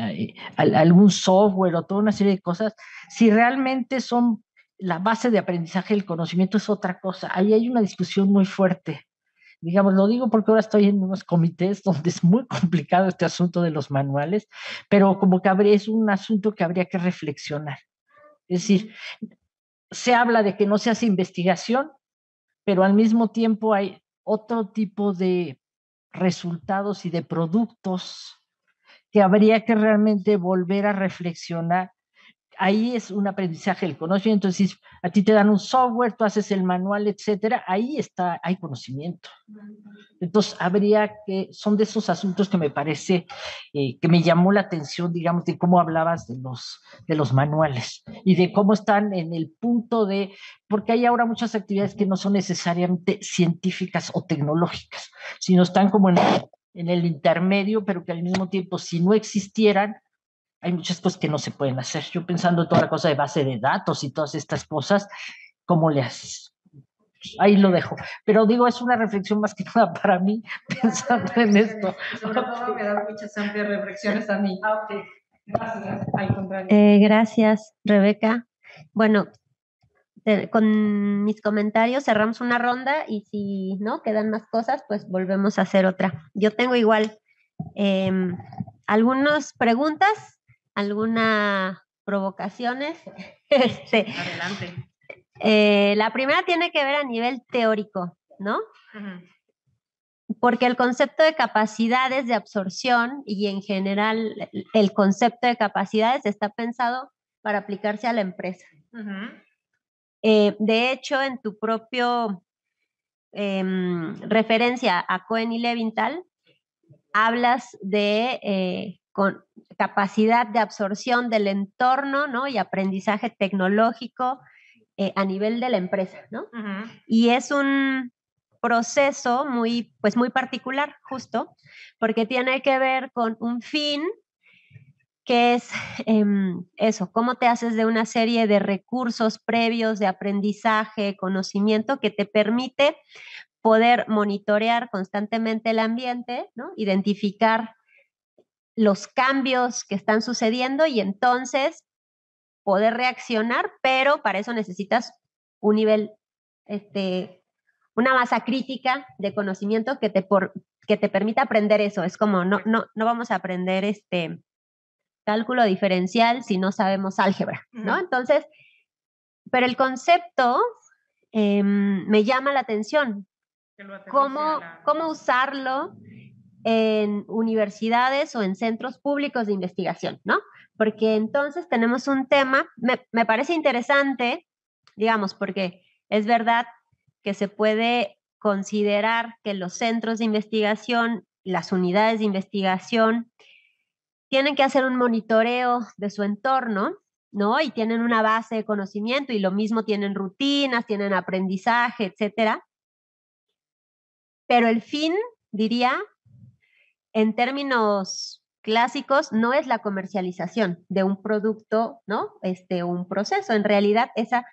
[SPEAKER 4] eh, algún software o toda una serie de cosas, si realmente son la base de aprendizaje del conocimiento es otra cosa. Ahí hay una discusión muy fuerte. Digamos, lo digo porque ahora estoy en unos comités donde es muy complicado este asunto de los manuales, pero como que es un asunto que habría que reflexionar. Es decir, se habla de que no se hace investigación, pero al mismo tiempo hay otro tipo de resultados y de productos que habría que realmente volver a reflexionar ahí es un aprendizaje del conocimiento. Entonces, a ti te dan un software, tú haces el manual, etcétera, ahí está, hay conocimiento. Entonces, habría que, son de esos asuntos que me parece, eh, que me llamó la atención, digamos, de cómo hablabas de los, de los manuales y de cómo están en el punto de, porque hay ahora muchas actividades que no son necesariamente científicas o tecnológicas, sino están como en el intermedio, pero que al mismo tiempo, si no existieran, hay muchas cosas que no se pueden hacer. Yo pensando en toda la cosa de base de datos y todas estas cosas, ¿cómo le haces? Ahí lo dejo. Pero digo, es una reflexión más que nada para mí, pensando en esto. me muchas amplias reflexiones a mí. Ah, Gracias. Eh,
[SPEAKER 1] gracias, Rebeca. Bueno, con mis comentarios cerramos una ronda y si no quedan más cosas, pues volvemos a hacer otra. Yo tengo igual em, algunas preguntas algunas provocaciones. Este, adelante. Eh, la primera tiene que ver a nivel teórico, ¿no? Porque el concepto de capacidades de absorción y en general el concepto de capacidades está pensado para aplicarse a la empresa. Eh, de hecho, en tu propio em, referencia a Cohen y Levintal, hablas de eh, con capacidad de absorción del entorno ¿no? y aprendizaje tecnológico eh, a nivel de la empresa. ¿no? Y es un proceso muy, pues muy particular, justo, porque tiene que ver con un fin que es em, eso, cómo te haces de una serie de recursos previos de aprendizaje, conocimiento que te permite poder monitorear constantemente el ambiente, ¿no? identificar los cambios que están sucediendo y entonces poder reaccionar, pero para eso necesitas un nivel, este, una masa crítica de conocimiento que te, por, que te permita aprender eso. Es como, no, no, no vamos a aprender este cálculo diferencial si no sabemos álgebra, ¿no? Entonces, pero el concepto em, me llama la atención. ¿Cómo, ¿Cómo usarlo? en universidades o en centros públicos de investigación, ¿no? Porque entonces tenemos un tema, me, me parece interesante, digamos, porque es verdad que se puede considerar que los centros de investigación, las unidades de investigación, tienen que hacer un monitoreo de su entorno, ¿no? Y tienen una base de conocimiento y lo mismo tienen rutinas, tienen aprendizaje, etcétera. Pero el fin, diría, en términos clásicos no es la comercialización de un producto, ¿no? Este, un proceso. En realidad, esa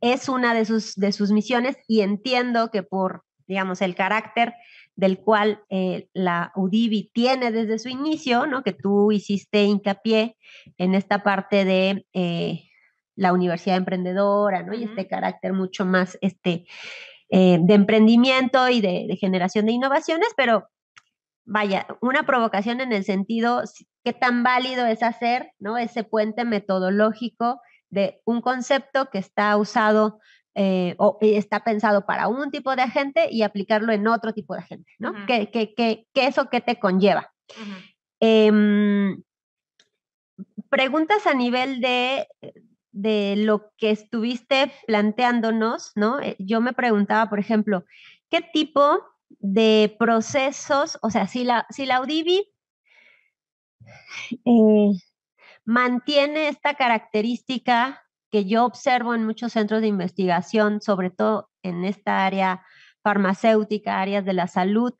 [SPEAKER 1] es una de sus, de sus misiones y entiendo que por, digamos, el carácter del cual eh, la UDIBI tiene desde su inicio, ¿no? Que tú hiciste hincapié en esta parte de eh, la universidad emprendedora, ¿no? Y este carácter mucho más este, eh, de emprendimiento y de generación de innovaciones, pero vaya, una provocación en el sentido qué tan válido es hacer, ¿no? Ese puente metodológico de un concepto que está usado eh, o está pensado para un tipo de agente y aplicarlo en otro tipo de agente, ¿no? ¿Qué, qué, eso que te conlleva? Em, preguntas a nivel de, de lo que estuviste planteándonos, ¿no? Eh, yo me preguntaba, por ejemplo, ¿qué tipo de procesos, o sea, si la, si la UDIBI eh, mantiene esta característica que yo observo en muchos centros de investigación, sobre todo en esta área farmacéutica, áreas de la salud,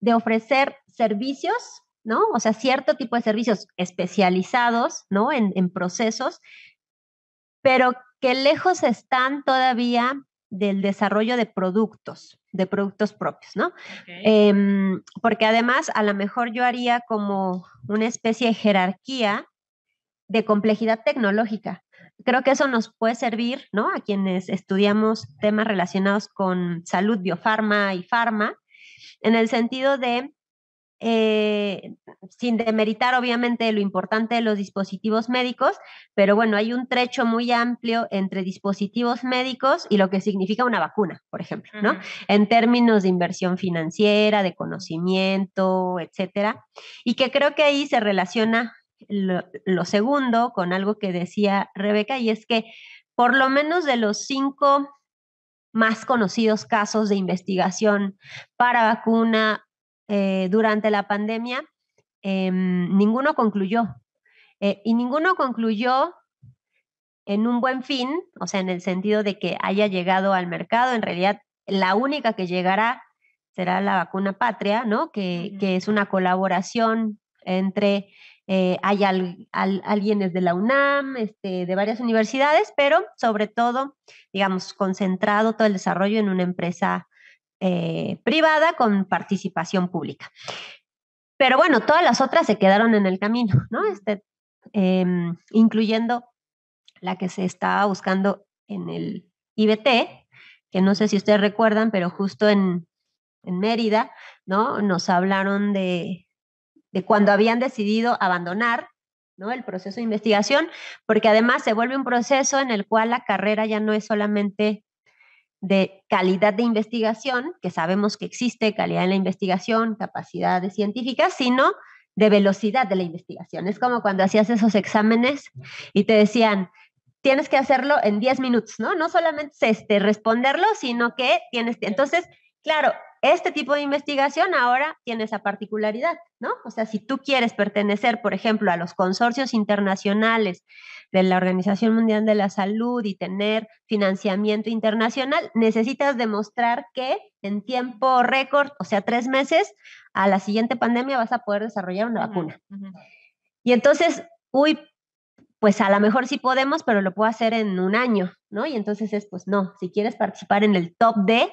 [SPEAKER 1] de ofrecer servicios, ¿no? O sea, cierto tipo de servicios especializados, ¿no? en procesos, pero que lejos están todavía del desarrollo de productos, de productos propios, ¿no? Em, porque además a lo mejor yo haría como una especie de jerarquía de complejidad tecnológica. Creo que eso nos puede servir, ¿no? A quienes estudiamos temas relacionados con salud, biofarma y farma, en el sentido de eh, sin demeritar obviamente lo importante de los dispositivos médicos, pero bueno, hay un trecho muy amplio entre dispositivos médicos y lo que significa una vacuna, por ejemplo, ¿no? En términos de inversión financiera, de conocimiento, etcétera, y que creo que ahí se relaciona lo segundo con algo que decía Rebeca, y es que por lo menos de los cinco más conocidos casos de investigación para vacuna eh, durante la pandemia, em, ninguno concluyó. Eh, y ninguno concluyó en un buen fin, o sea, en el sentido de que haya llegado al mercado. En realidad, la única que llegará será la vacuna patria, ¿no? Que, es una colaboración entre, eh, hay alguienes de la UNAM, este, de varias universidades, pero sobre todo, digamos, concentrado todo el desarrollo en una empresa eh, privada con participación pública. Pero bueno, todas las otras se quedaron en el camino, ¿no? Este, em, incluyendo la que se estaba buscando en el IBT, que no sé si ustedes recuerdan, pero justo en, Mérida, ¿no? Nos hablaron de, de cuando habían decidido abandonar ¿no? el proceso de investigación, porque además se vuelve un proceso en el cual la carrera ya no es solamente de calidad de investigación, que sabemos que existe calidad en la investigación, capacidades científicas, sino de velocidad de la investigación. Es como cuando hacías esos exámenes y te decían, tienes que hacerlo en 10 minutos, ¿no? No solamente este, responderlo, sino que tienes... Entonces, claro, este tipo de investigación ahora tiene esa particularidad, ¿no? O sea, si tú quieres pertenecer, por ejemplo, a los consorcios internacionales de la Organización Mundial de la Salud y tener financiamiento internacional, necesitas demostrar que en tiempo récord, o sea, tres meses, a la siguiente pandemia vas a poder desarrollar una vacuna. Y entonces, uy, pues a lo mejor sí podemos, pero lo puedo hacer en un año, ¿no? Y entonces es, pues no, si quieres participar en el top de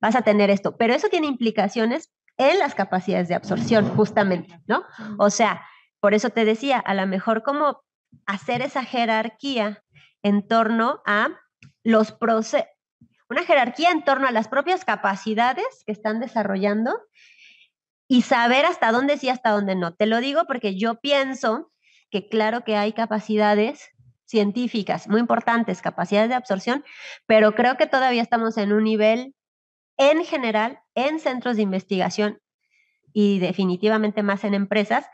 [SPEAKER 1] vas a tener esto, pero eso tiene implicaciones en las capacidades de absorción, justamente, ¿no? O sea, por eso te decía, a lo mejor cómo hacer esa jerarquía en torno a los procesos, una jerarquía en torno a las propias capacidades que están desarrollando y saber hasta dónde sí, hasta dónde no. Te lo digo porque yo pienso que claro que hay capacidades científicas muy importantes, capacidades de absorción, pero creo que todavía estamos en un nivel en general en centros de investigación y definitivamente más en empresas,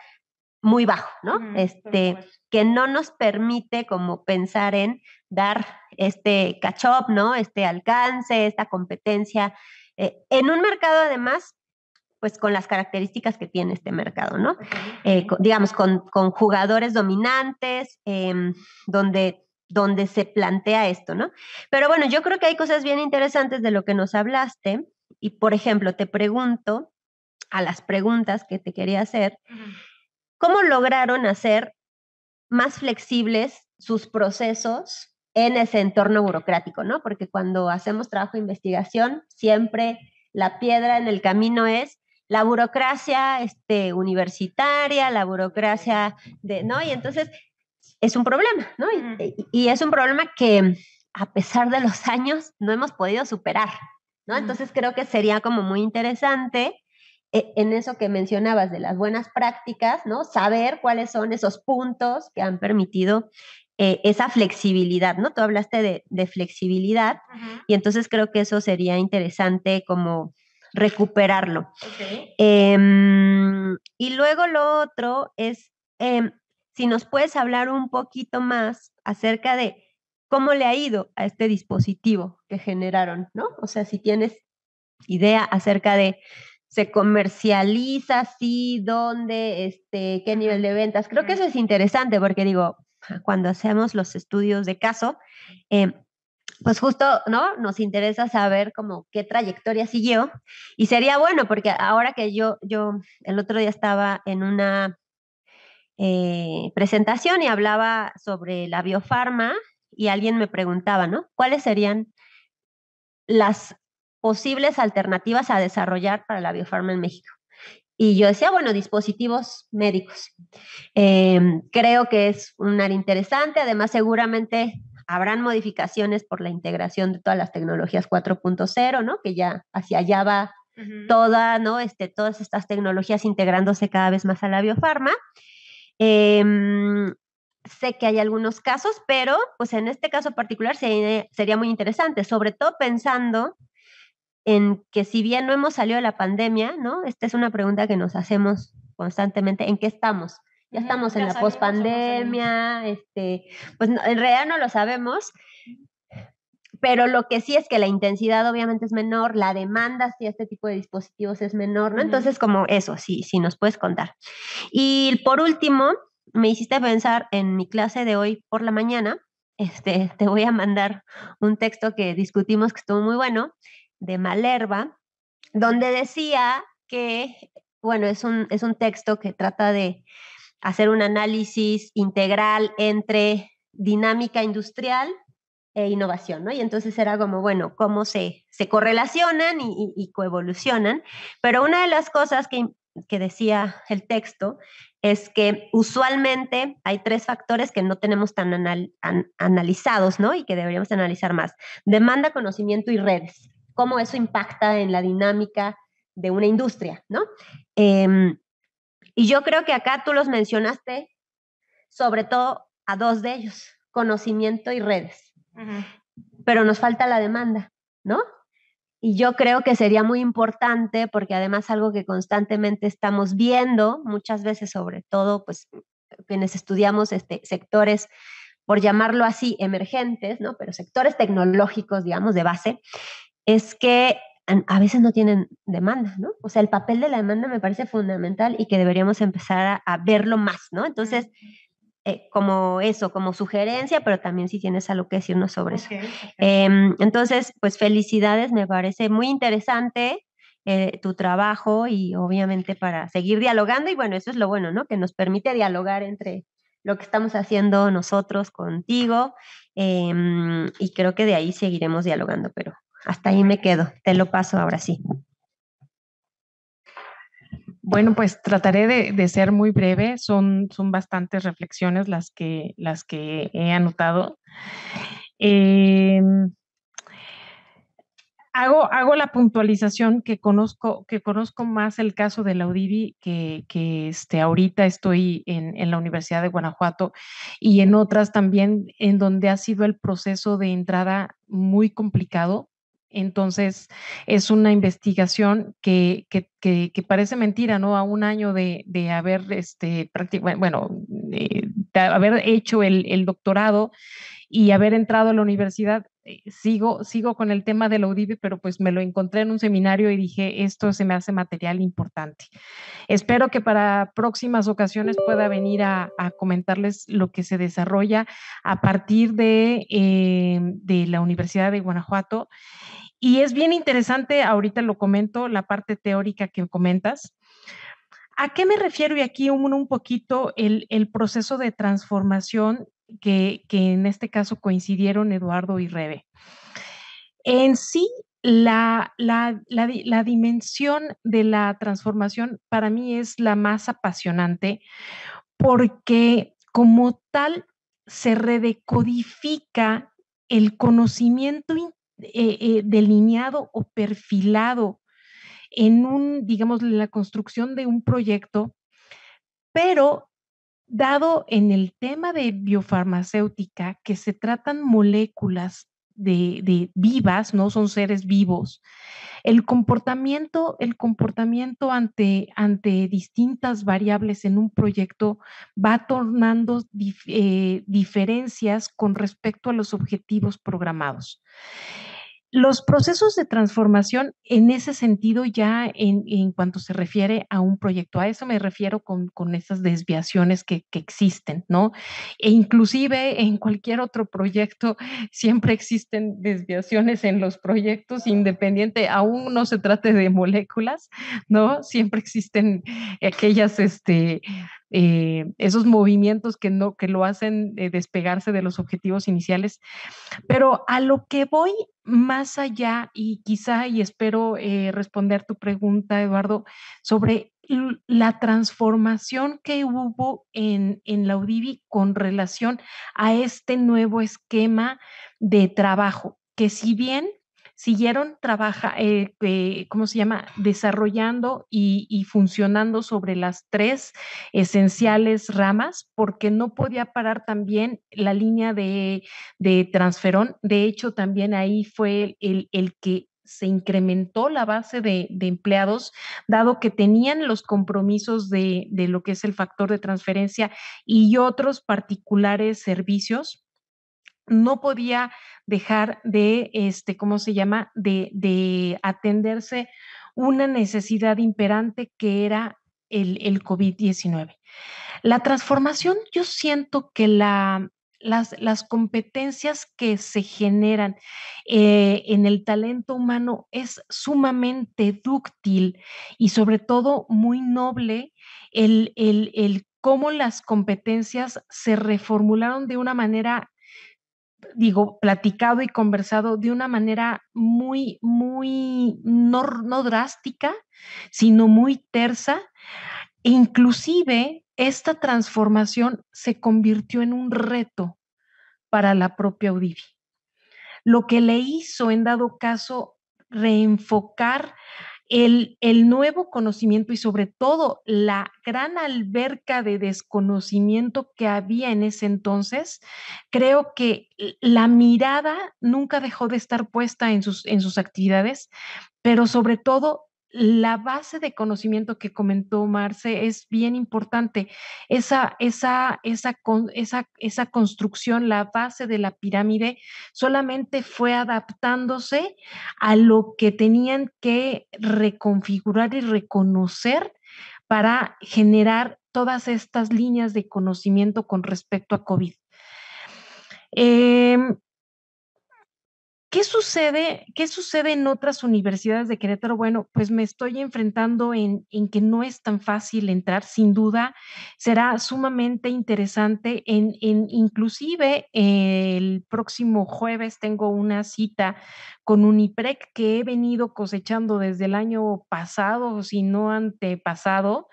[SPEAKER 1] muy bajo, ¿no? este, que no nos permite como pensar en dar este catch-up, ¿no? Este alcance, esta competencia, eh, en un mercado además, pues con las características que tiene este mercado, ¿no? Eh, digamos, con, jugadores dominantes, em, donde donde se plantea esto, ¿no? Pero bueno, yo creo que hay cosas bien interesantes de lo que nos hablaste y, por ejemplo, te pregunto a las preguntas que te quería hacer, ¿cómo lograron hacer más flexibles sus procesos en ese entorno burocrático, ¿no? Porque cuando hacemos trabajo de investigación, siempre la piedra en el camino es la burocracia este, universitaria, la burocracia de, ¿no? Y entonces es un problema, ¿no? Y, es un problema que a pesar de los años no hemos podido superar, ¿no? Entonces creo que sería como muy interesante eh, en eso que mencionabas de las buenas prácticas, ¿no? Saber cuáles son esos puntos que han permitido eh, esa flexibilidad, ¿no? Tú hablaste de, flexibilidad y entonces creo que eso sería interesante como recuperarlo. Em, y luego lo otro es em, si nos puedes hablar un poquito más acerca de cómo le ha ido a este dispositivo que generaron, ¿no? O sea, si tienes idea acerca de se comercializa, sí, dónde, este, qué nivel de ventas. Creo que eso es interesante porque digo, cuando hacemos los estudios de caso, em, pues justo, ¿no? Nos interesa saber como qué trayectoria siguió y sería bueno porque ahora que yo, yo el otro día estaba en una eh, presentación y hablaba sobre la biofarma y alguien me preguntaba, ¿no? ¿Cuáles serían las posibles alternativas a desarrollar para la biofarma en México? Y yo decía, bueno, dispositivos médicos. Em, creo que es un área interesante, además seguramente habrán modificaciones por la integración de todas las tecnologías 4.0, ¿no? Que ya hacia allá va toda, ¿no? Este, todas estas tecnologías integrándose cada vez más a la biofarma. Em, sé que hay algunos casos, pero pues en este caso particular sería muy interesante, sobre todo pensando en que si bien no hemos salido de la pandemia, ¿no? Esta es una pregunta que nos hacemos constantemente, ¿en qué estamos? Ya estamos en la pospandemia, este, pues en realidad no lo sabemos, pero lo que sí es que la intensidad obviamente es menor, la demanda hacia este tipo de dispositivos es menor, ¿no? Entonces, como eso, sí, sí nos puedes contar. Y por último, me hiciste pensar en mi clase de hoy por la mañana, este, te voy a mandar un texto que discutimos que estuvo muy bueno, de Malerva, donde decía que, bueno, es un, es un texto que trata de hacer un análisis integral entre dinámica industrial e innovación, ¿no? Y entonces era como, bueno, cómo se, correlacionan y, coevolucionan. Pero una de las cosas que, decía el texto es que usualmente hay tres factores que no tenemos tan analizados, ¿no? Y que deberíamos analizar más. Demanda, conocimiento y redes. Cómo eso impacta en la dinámica de una industria, ¿no? Em, y yo creo que acá tú los mencionaste, sobre todo a dos de ellos, conocimiento y redes pero nos falta la demanda, ¿no? Y yo creo que sería muy importante porque además algo que constantemente estamos viendo, muchas veces sobre todo, pues quienes estudiamos este, sectores, por llamarlo así, emergentes, ¿no? Pero sectores tecnológicos, digamos, de base, es que a veces no tienen demanda, ¿no? O sea, el papel de la demanda me parece fundamental y que deberíamos empezar a, a verlo más, ¿no? Entonces, eh, como eso, como sugerencia, pero también si tienes algo que decirnos sobre eso. Em, entonces, pues felicidades, me parece muy interesante eh, tu trabajo y obviamente para seguir dialogando y bueno, eso es lo bueno, ¿no? Que nos permite dialogar entre lo que estamos haciendo nosotros contigo em, y creo que de ahí seguiremos dialogando, pero hasta ahí me quedo, te lo paso ahora sí. Bueno, pues trataré
[SPEAKER 2] de, ser muy breve. Son, son, bastantes reflexiones las que, las que he anotado. Em, hago, hago, la puntualización que conozco, que conozco más el caso de la que, que este, ahorita estoy en, en, la Universidad de Guanajuato y en otras también en donde ha sido el proceso de entrada muy complicado entonces, es una investigación que, parece mentira, ¿no? A un año de, haber, este, bueno, eh, haber hecho el, doctorado y haber entrado a la universidad, eh, sigo, sigo con el tema de la UDIB, pero pues me lo encontré en un seminario y dije, esto se me hace material importante. Espero que para próximas ocasiones pueda venir a, comentarles lo que se desarrolla a partir de, eh, de la Universidad de Guanajuato. Y es bien interesante, ahorita lo comento, la parte teórica que comentas. ¿A qué me refiero? Y aquí un, un poquito el, proceso de transformación que, en este caso coincidieron Eduardo y Rebe. En sí, la, la, dimensión de la transformación para mí es la más apasionante porque como tal se redecodifica el conocimiento eh, eh, delineado o perfilado en un, digamos, la construcción de un proyecto, pero dado en el tema de biofarmacéutica, que se tratan moléculas de, vivas, no son seres vivos. El comportamiento, el comportamiento ante, ante distintas variables en un proyecto va tornando eh, diferencias con respecto a los objetivos programados. Los procesos de transformación en ese sentido ya en, cuanto se refiere a un proyecto, a eso me refiero con, esas desviaciones que, que, existen, ¿no? E inclusive en cualquier otro proyecto siempre existen desviaciones en los proyectos, independiente, aún no se trate de moléculas, ¿no? Siempre existen aquellas, este, eh, esos movimientos que, no, que lo hacen eh, despegarse de los objetivos iniciales. Pero a lo que voy más allá y quizá, y espero eh, responder tu pregunta, Eduardo, sobre la transformación que hubo en, en la UDIBI con relación a este nuevo esquema de trabajo, que si bien siguieron trabaja, eh, eh, ¿cómo se llama? Desarrollando y, funcionando sobre las tres esenciales ramas, porque no podía parar también la línea de, transferón. De hecho, también ahí fue el, que se incrementó la base de, empleados, dado que tenían los compromisos de, de lo que es el factor de transferencia y otros particulares servicios no podía dejar de, este, ¿cómo se llama?, de, atenderse una necesidad imperante que era el, COVID-19. La transformación, yo siento que la, las, competencias que se generan eh, en el talento humano es sumamente dúctil y sobre todo muy noble el, el, el cómo las competencias se reformularon de una manera digo, platicado y conversado de una manera muy, muy, no, no drástica, sino muy tersa. E inclusive esta transformación se convirtió en un reto para la propia Udivi. Lo que le hizo, en dado caso, reenfocar el, nuevo conocimiento y sobre todo la gran alberca de desconocimiento que había en ese entonces, creo que la mirada nunca dejó de estar puesta en sus, en sus actividades, pero sobre todo la base de conocimiento que comentó Marce es bien importante. Esa, esa, esa, esa, construcción, la base de la pirámide, solamente fue adaptándose a lo que tenían que reconfigurar y reconocer para generar todas estas líneas de conocimiento con respecto a COVID. Em, ¿Qué sucede, ¿Qué sucede en otras universidades de Querétaro? Bueno, pues me estoy enfrentando en, en que no es tan fácil entrar, sin duda. Será sumamente interesante. En, en, inclusive eh, el próximo jueves tengo una cita con Uniprec que he venido cosechando desde el año pasado, si no antepasado,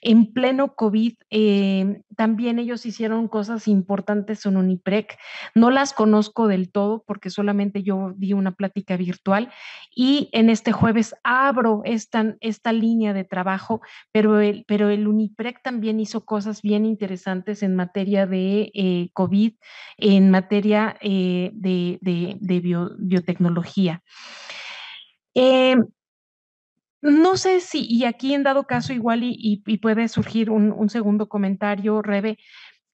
[SPEAKER 2] en pleno COVID, eh, también ellos hicieron cosas importantes en Uniprec. No las conozco del todo porque solamente yo di una plática virtual y en este jueves abro esta, línea de trabajo, pero el, Uniprec también hizo cosas bien interesantes en materia de eh, COVID, en materia eh, de, biotecnología eh, no sé si, y aquí en dado caso igual y, puede surgir un, segundo comentario, Rebe,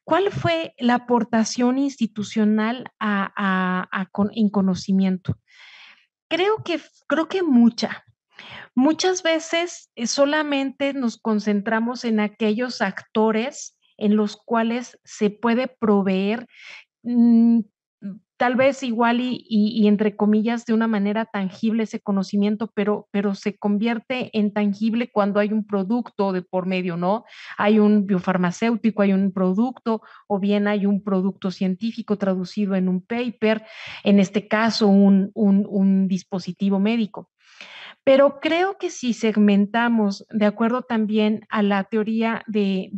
[SPEAKER 2] ¿cuál fue la aportación institucional a, en conocimiento? Creo que, creo que mucha. Muchas veces eh, solamente nos concentramos en aquellos actores en los cuales se puede proveer mm, tal vez igual y, entre comillas de una manera tangible ese conocimiento, pero, pero se convierte en tangible cuando hay un producto de por medio, ¿no? Hay un biofarmacéutico, hay un producto o bien hay un producto científico traducido en un paper, en este caso un, un, dispositivo médico. Pero creo que si segmentamos, de acuerdo también a la teoría de,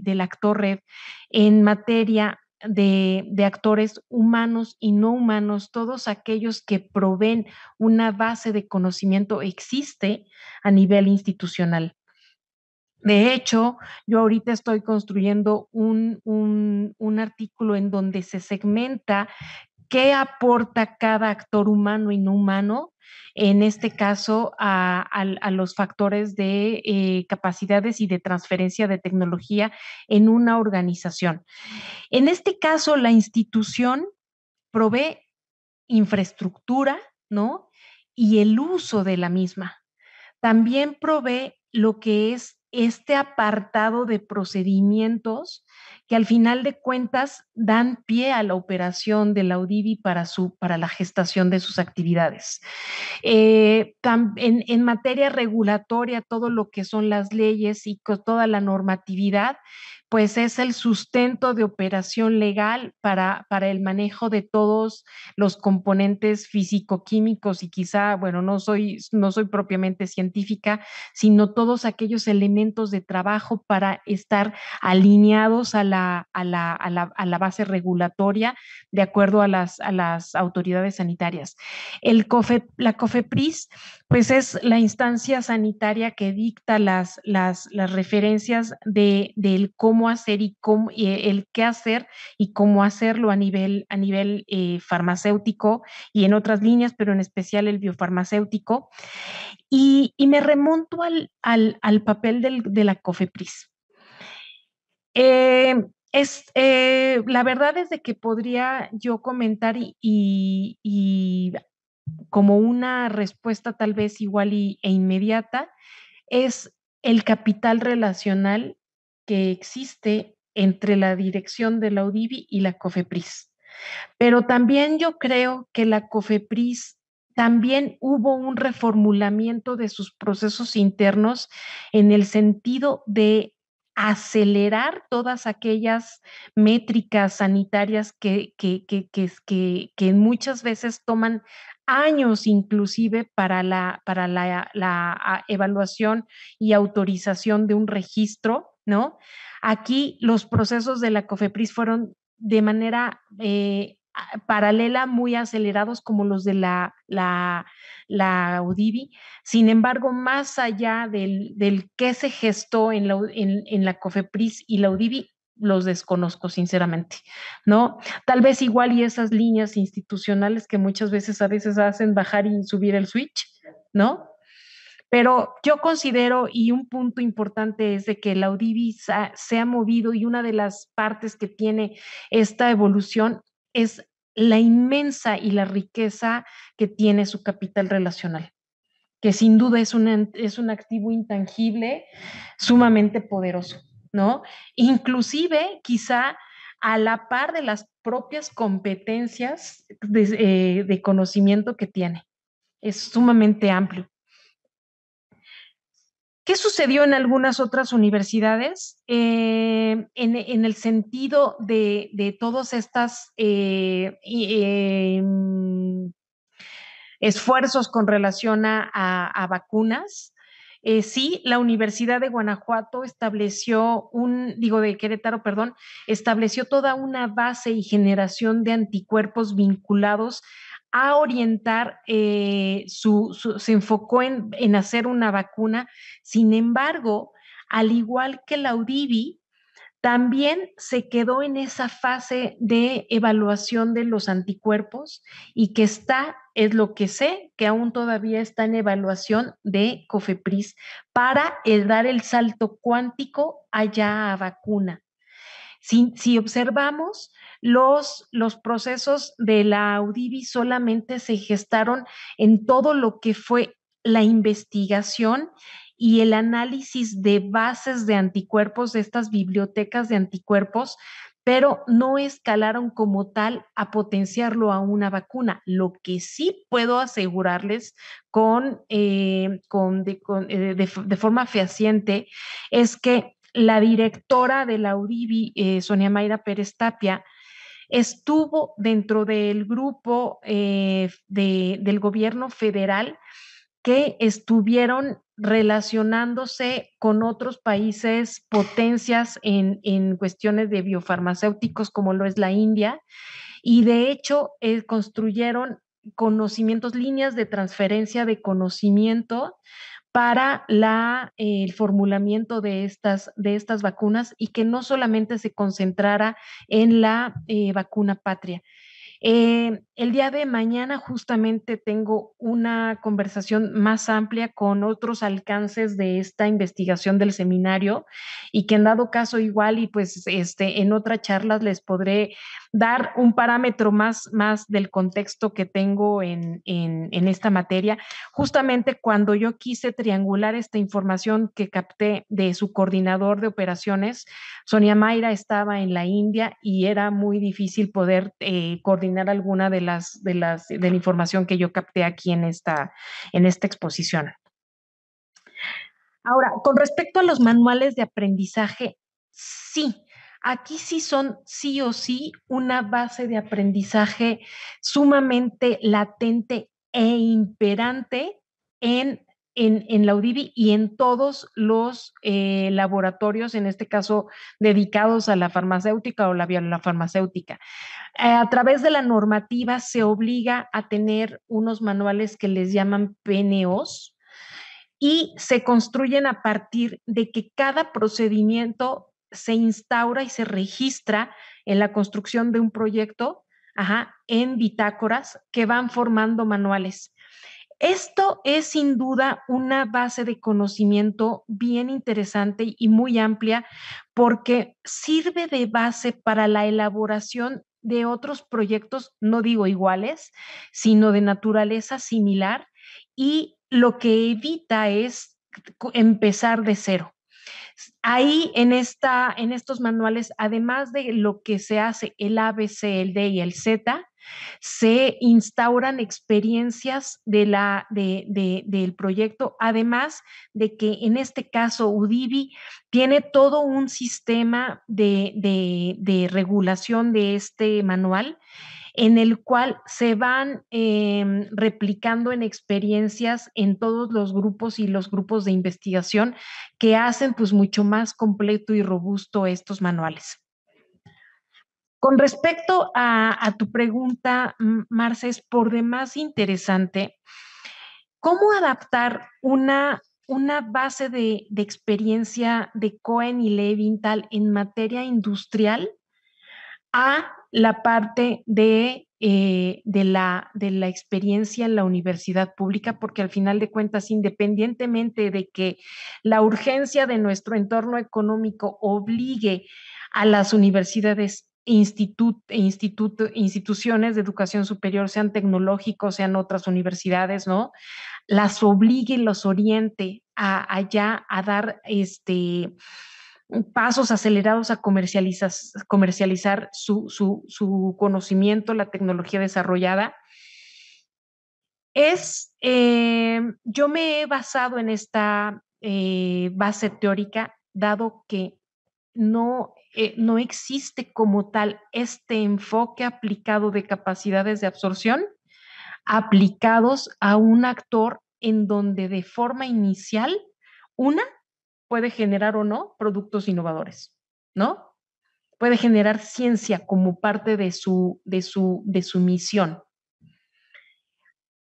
[SPEAKER 2] del actor red, en materia de, actores humanos y no humanos, todos aquellos que proveen una base de conocimiento existe a nivel institucional. De hecho, yo ahorita estoy construyendo un artículo en donde se segmenta qué aporta cada actor humano y no humano en este caso a, los factores de eh, capacidades y de transferencia de tecnología en una organización. En este caso, la institución provee infraestructura, ¿no? Y el uso de la misma. También provee lo que es este apartado de procedimientos que al final de cuentas dan pie a la operación de la UDIBI para, su, para la gestación de sus actividades. Eh, en, materia regulatoria, todo lo que son las leyes y toda la normatividad, pues es el sustento de operación legal para, para el manejo de todos los componentes físico-químicos y quizá, bueno, no soy, no soy propiamente científica, sino todos aquellos elementos de trabajo para estar alineados a la a, la, base regulatoria de acuerdo a las, autoridades sanitarias. El COFE, la COFEPRIS, pues es la instancia sanitaria que dicta las, las, referencias del cómo hacer y cómo, el qué hacer y cómo hacerlo a nivel, a nivel eh, farmacéutico y en otras líneas, pero en especial el biofarmacéutico. Y, me remonto al, al, papel del, de la COFEPRIS. Eh, es, eh, la verdad es de que podría yo comentar y, como una respuesta tal vez igual e inmediata, es el capital relacional que existe entre la dirección de la UDIBI y la COFEPRIS. Pero también yo creo que la COFEPRIS también hubo un reformulamiento de sus procesos internos en el sentido de acelerar todas aquellas métricas sanitarias que, que, muchas veces toman años inclusive para, la, para la, ah, evaluación y autorización de un registro, ¿no? Aquí los procesos de la COFEPRIS fueron de manera eh, paralela muy acelerados como los de la, la, UDIBI. Sin embargo, más allá del, que se gestó en la, en, la COFEPRIS y la UDIBI, los desconozco sinceramente, ¿no? Tal vez igual y esas líneas institucionales que muchas veces a veces hacen bajar y subir el switch, ¿no? Pero yo considero, y un punto importante es de que la UDIBI se ha movido y una de las partes que tiene esta evolución es la inmensa y la riqueza que tiene su capital relacional, que sin duda es, es un activo intangible sumamente poderoso, ¿no? Inclusive quizá a la par de las propias competencias de eh, conocimiento que tiene. Es sumamente amplio. ¿Qué sucedió en algunas otras universidades eh, en, el sentido de, todos estos eh, eh, mm, esfuerzos con relación a, vacunas? sí, la Universidad de Guanajuato estableció un, digo de Querétaro, perdón, estableció toda una base y generación de anticuerpos vinculados a orientar, eh, su, se enfocó en, hacer una vacuna. Sin embargo, al igual que la UDIVI, también se quedó en esa fase de evaluación de los anticuerpos y que está, es lo que sé, que aún todavía está en evaluación de COFEPRIS para eh, dar el salto cuántico allá a vacuna. Si, observamos, los, los procesos de la audibi solamente se gestaron en todo lo que fue la investigación y el análisis de bases de anticuerpos, de estas bibliotecas de anticuerpos, pero no escalaron como tal a potenciarlo a una vacuna. Lo que sí puedo asegurarles con, eh, con, eh, de, de, forma fehaciente es que la directora de la URIBI, eh, Sonia Mayra Pérez Tapia, estuvo dentro del grupo eh, del gobierno federal que estuvieron relacionándose con otros países potencias en, cuestiones de biofarmacéuticos como lo es la India y de hecho eh, construyeron conocimientos, líneas de transferencia de conocimiento para la, eh, el formulamiento de estas, de estas vacunas y que no solamente se concentrara en la eh, vacuna patria. Eh, el día de mañana justamente tengo una conversación más amplia con otros alcances de esta investigación del seminario y que en dado caso igual y pues este, en otra charlas les podré dar un parámetro más, más del contexto que tengo en, esta materia. Justamente cuando yo quise triangular esta información que capté de su coordinador de operaciones, Sonia Mayra estaba en la India y era muy difícil poder eh, coordinar alguna de las, de las de la información que yo capté aquí en esta, en esta exposición. Ahora, con respecto a los manuales de aprendizaje, sí, aquí sí son sí o sí una base de aprendizaje sumamente latente e imperante en en, la UDIBI y en todos los eh, laboratorios, en este caso dedicados a la farmacéutica o la biolofarmacéutica. farmacéutica eh, a través de la normativa se obliga a tener unos manuales que les llaman PNOs y se construyen a partir de que cada procedimiento se instaura y se registra en la construcción de un proyecto ajá, en bitácoras que van formando manuales. Esto es sin duda una base de conocimiento bien interesante y muy amplia porque sirve de base para la elaboración de otros proyectos, no digo iguales, sino de naturaleza similar y lo que evita es empezar de cero. Ahí en, esta, en estos manuales, además de lo que se hace el ABC, el D y el Z, se instauran experiencias de la, del proyecto, además de que en este caso UDIBI tiene todo un sistema de, regulación de este manual en el cual se van em, replicando en experiencias en todos los grupos y los grupos de investigación que hacen pues mucho más completo y robusto estos manuales. Con respecto a, tu pregunta, Marce, es por demás interesante, ¿cómo adaptar una, una base de, experiencia de Cohen y Levinthal en materia industrial a la parte de, eh, de, la, de la experiencia en la universidad pública, porque al final de cuentas, independientemente de que la urgencia de nuestro entorno económico obligue a las universidades e instituciones de educación superior, sean tecnológicos, sean otras universidades, ¿no? Las obligue, los oriente a, allá a dar este pasos acelerados a comercializar su, su, conocimiento, la tecnología desarrollada. Es, eh, yo me he basado en esta eh, base teórica, dado que no, eh, no existe como tal este enfoque aplicado de capacidades de absorción aplicados a un actor en donde de forma inicial, una, puede generar o no productos innovadores, ¿no? Puede generar ciencia como parte de su, de su, de su misión.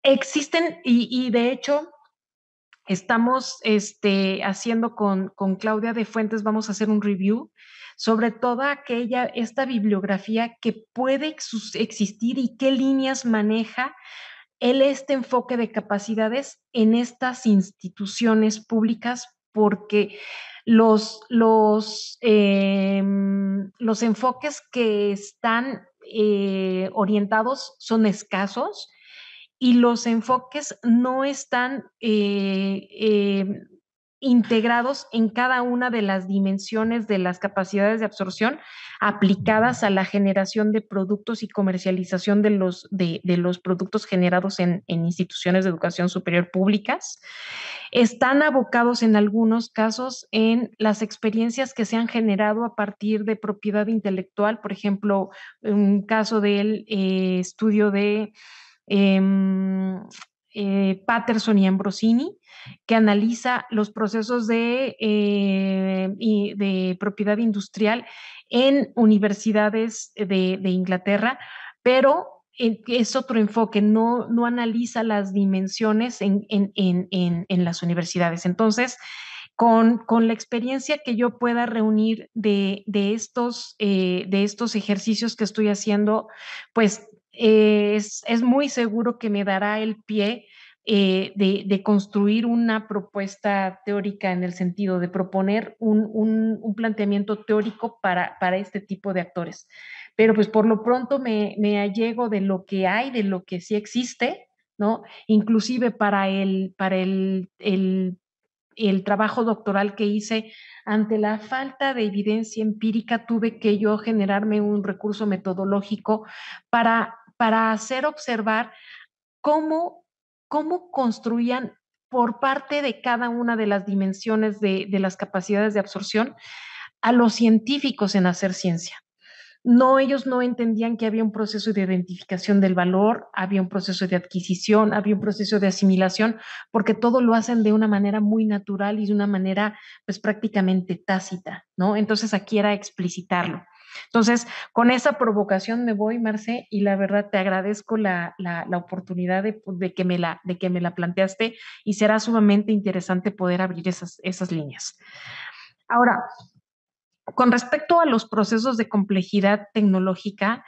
[SPEAKER 2] Existen, y, de hecho, estamos este, haciendo con, Claudia de Fuentes, vamos a hacer un review sobre toda aquella, esta bibliografía que puede existir y qué líneas maneja el este enfoque de capacidades en estas instituciones públicas porque los, los, em, los enfoques que están eh, orientados son escasos y los enfoques no están eh, em, integrados en cada una de las dimensiones de las capacidades de absorción aplicadas a la generación de productos y comercialización de los, de, los productos generados en, instituciones de educación superior públicas. Están abocados en algunos casos en las experiencias que se han generado a partir de propiedad intelectual, por ejemplo, un caso del eh, estudio de... Em, Paterson eh, Patterson y Ambrosini, que analiza los procesos de, eh, de propiedad industrial en universidades de, Inglaterra, pero eh, es otro enfoque, no, no analiza las dimensiones en, en, las universidades. Entonces, con, con, la experiencia que yo pueda reunir de, estos, de estos ejercicios que estoy haciendo, pues eh, es, muy seguro que me dará el pie eh, de, construir una propuesta teórica en el sentido de proponer un, planteamiento teórico para, para, este tipo de actores. Pero pues por lo pronto me, me allego de lo que hay, de lo que sí existe, ¿no? Inclusive para el, para el, el, el, trabajo doctoral que hice, ante la falta de evidencia empírica, tuve que yo generarme un recurso metodológico para para hacer observar cómo, cómo construían por parte de cada una de las dimensiones de, de las capacidades de absorción a los científicos en hacer ciencia. No, ellos no entendían que había un proceso de identificación del valor, había un proceso de adquisición, había un proceso de asimilación, porque todo lo hacen de una manera muy natural y de una manera pues prácticamente tácita, ¿no? Entonces aquí era explicitarlo. Entonces, con esa provocación me voy, Marce, y la verdad te agradezco la, oportunidad pues, de, que me la, de que me la planteaste y será sumamente interesante poder abrir esas, esas líneas. Ahora, con respecto a los procesos de complejidad tecnológica,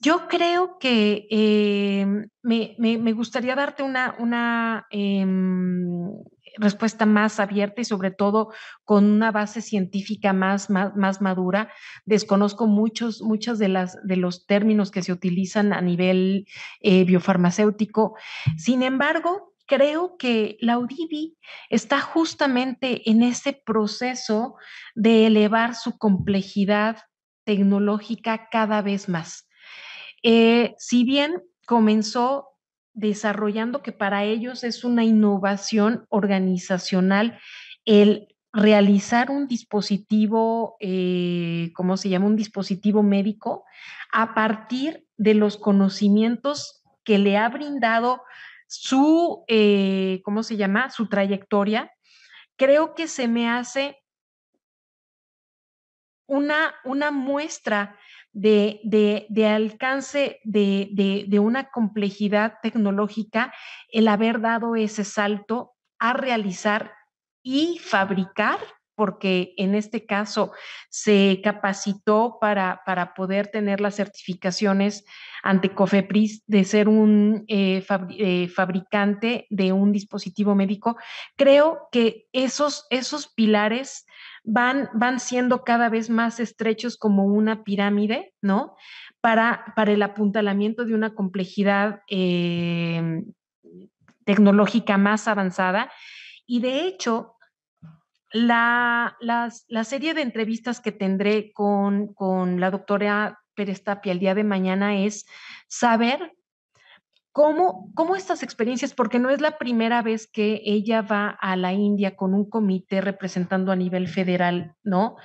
[SPEAKER 2] yo creo que eh, me, gustaría darte una, una em, respuesta más abierta y sobre todo con una base científica más, más, madura. Desconozco muchos, de las de los términos que se utilizan a nivel eh, biofarmacéutico. Sin embargo, creo que la UDIBI está justamente en ese proceso de elevar su complejidad tecnológica cada vez más. Eh, si bien comenzó desarrollando que para ellos es una innovación organizacional el realizar un dispositivo, eh, ¿cómo se llama? Un dispositivo médico a partir de los conocimientos que le ha brindado su, eh, ¿cómo se llama? Su trayectoria. Creo que se me hace una, una muestra de, alcance de una complejidad tecnológica el haber dado ese salto a realizar y fabricar porque en este caso se capacitó para, poder tener las certificaciones ante COFEPRIS de ser un eh, eh, fabricante de un dispositivo médico. Creo que esos, esos pilares van, van siendo cada vez más estrechos como una pirámide, ¿no? Para, para el apuntalamiento de una complejidad eh, tecnológica más avanzada. Y de hecho, la, serie de entrevistas que tendré con, la doctora Pérez Tapia el día de mañana es saber cómo, cómo estas experiencias, porque no es la primera vez que ella va a la India con un comité representando a nivel federal, ¿no?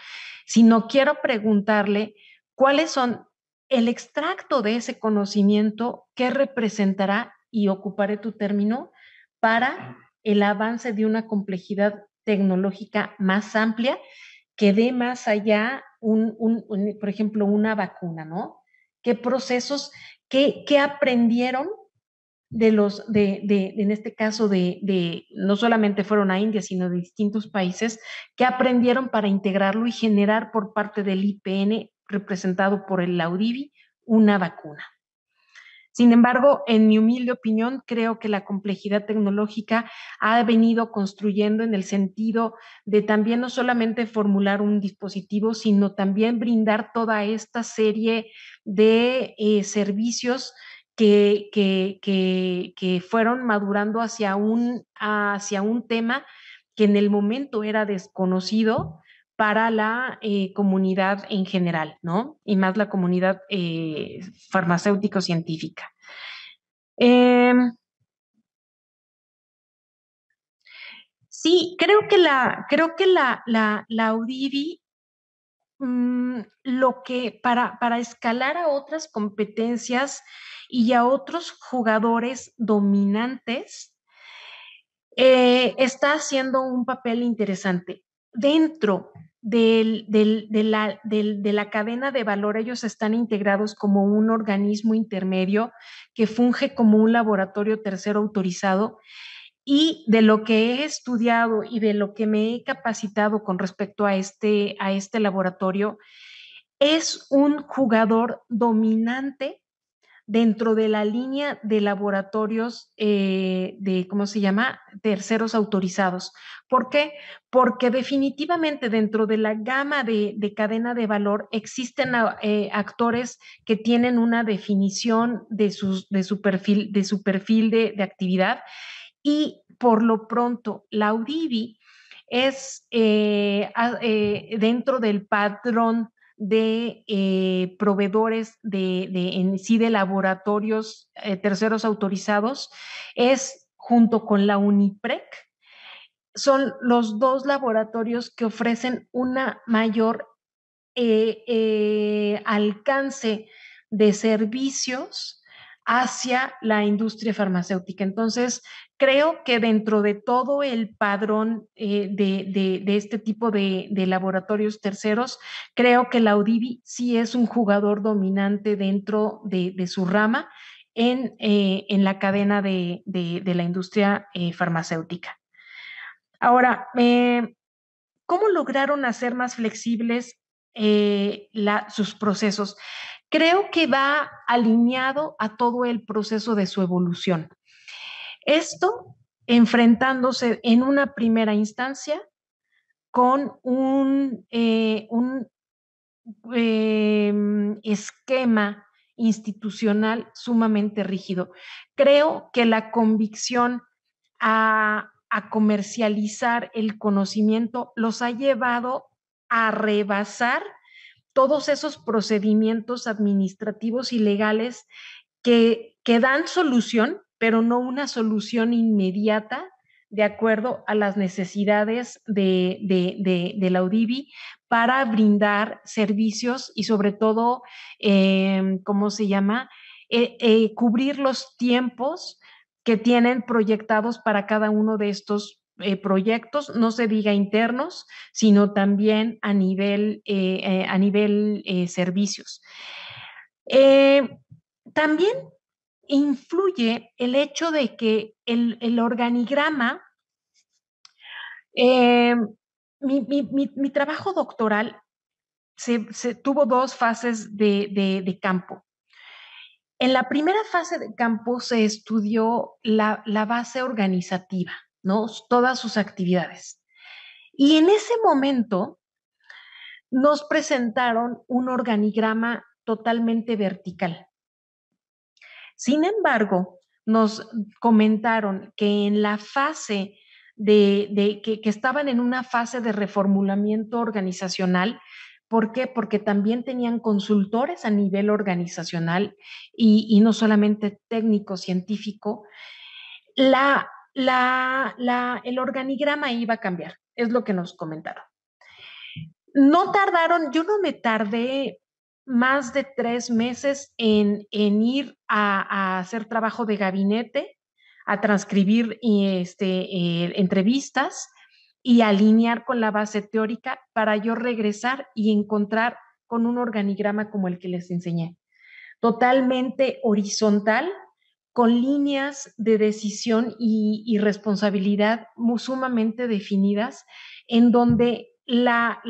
[SPEAKER 2] Sino quiero preguntarle cuáles son el extracto de ese conocimiento que representará, y ocuparé tu término, para el avance de una complejidad tecnológica más amplia que dé más allá, un, un, por ejemplo, una vacuna, ¿no? ¿Qué procesos, qué, qué aprendieron de los, de, de, en este caso, de, de, no solamente fueron a India, sino de distintos países, qué aprendieron para integrarlo y generar por parte del IPN, representado por el Laudivi, una vacuna. Sin embargo, en mi humilde opinión, creo que la complejidad tecnológica ha venido construyendo en el sentido de también no solamente formular un dispositivo, sino también brindar toda esta serie de eh, servicios que, que, fueron madurando hacia un, hacia un tema que en el momento era desconocido para la eh, comunidad en general, ¿no? Y más la comunidad eh, farmacéutico-científica. Em, sí, creo que la, creo que la, mm, lo que para, para escalar a otras competencias y a otros jugadores dominantes, eh, está haciendo un papel interesante dentro de, la, de la cadena de valor, ellos están integrados como un organismo intermedio que funge como un laboratorio tercero autorizado. Y de lo que he estudiado y de lo que me he capacitado con respecto a este, a este laboratorio, es un jugador dominante dentro de la línea de laboratorios eh, de, ¿cómo se llama?, terceros autorizados. ¿Por qué? Porque definitivamente dentro de la gama de, cadena de valor existen ah, eh, actores que tienen una definición de, sus, de su perfil, de, su perfil de, actividad y por lo pronto la UDIBI es eh, ah, dentro del patrón de eh, proveedores de, sí de laboratorios eh, terceros autorizados es junto con la UNIPREC. Son los dos laboratorios que ofrecen una mayor eh, alcance de servicios hacia la industria farmacéutica. Entonces, creo que dentro de todo el padrón eh, de, este tipo de, laboratorios terceros, creo que la UDIVI sí es un jugador dominante dentro de, su rama eh, en, la cadena de, la industria eh, farmacéutica. Ahora, ¿cómo lograron hacer más flexibles sus procesos? Creo que va alineado a todo el proceso de su evolución. Esto enfrentándose en una primera instancia con un, eh, em, esquema institucional sumamente rígido. Creo que la convicción a, comercializar el conocimiento los ha llevado a rebasar todos esos procedimientos administrativos y legales que, que dan solución pero no una solución inmediata de acuerdo a las necesidades de, la UDIBI para brindar servicios y sobre todo, em, ¿cómo se llama? Eh, eh, cubrir los tiempos que tienen proyectados para cada uno de estos eh, proyectos, no se diga internos, sino también a nivel, a nivel servicios. también influye el hecho de que el, organigrama, eh, mi, trabajo doctoral se, tuvo dos fases de, campo. En la primera fase de campo se estudió la, la, base organizativa, ¿no? Todas sus actividades. Y en ese momento nos presentaron un organigrama totalmente vertical. Sin embargo, nos comentaron que en la fase de, que, estaban en una fase de reformulamiento organizacional. ¿Por qué? Porque también tenían consultores a nivel organizacional y, no solamente técnico, científico. el organigrama iba a cambiar, es lo que nos comentaron. No tardaron, yo no me tardé más de tres meses en, ir a, hacer trabajo de gabinete, a transcribir eh, este, eh, entrevistas y alinear con la base teórica para yo regresar y encontrar con un organigrama como el que les enseñé, totalmente horizontal, con líneas de decisión y, y responsabilidad sumamente definidas, en donde la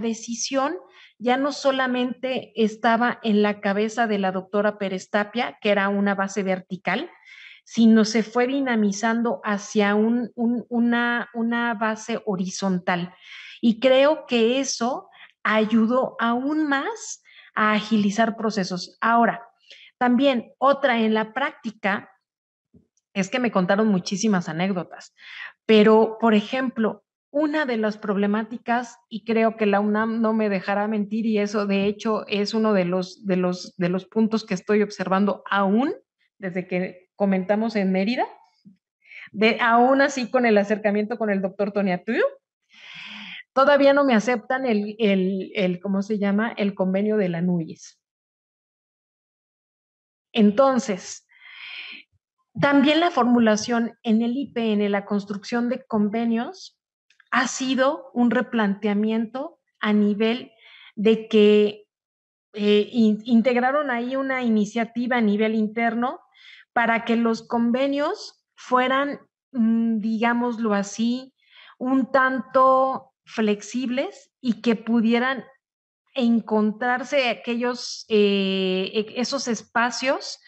[SPEAKER 2] decisión ya no solamente estaba en la cabeza de la doctora Perestapia, que era una base vertical, sino se fue dinamizando hacia una base horizontal. Y creo que eso ayudó aún más a agilizar procesos. Ahora, también otra en la práctica es que me contaron muchísimas anécdotas, pero por ejemplo, una de las problemáticas, y creo que la UNAM no me dejará mentir, y eso de hecho es uno de los, puntos que estoy observando aún desde que comentamos en Mérida, de, aún así con el acercamiento con el doctor Tony Atuyo, todavía no me aceptan el, el, ¿cómo se llama? El convenio de la NUYES. Entonces, también la formulación en el IPN, la construcción de convenios, ha sido un replanteamiento a nivel de que eh, integraron ahí una iniciativa a nivel interno para que los convenios fueran, mm, digámoslo así, un tanto flexibles y que pudieran encontrarse aquellos, eh, e-, esos espacios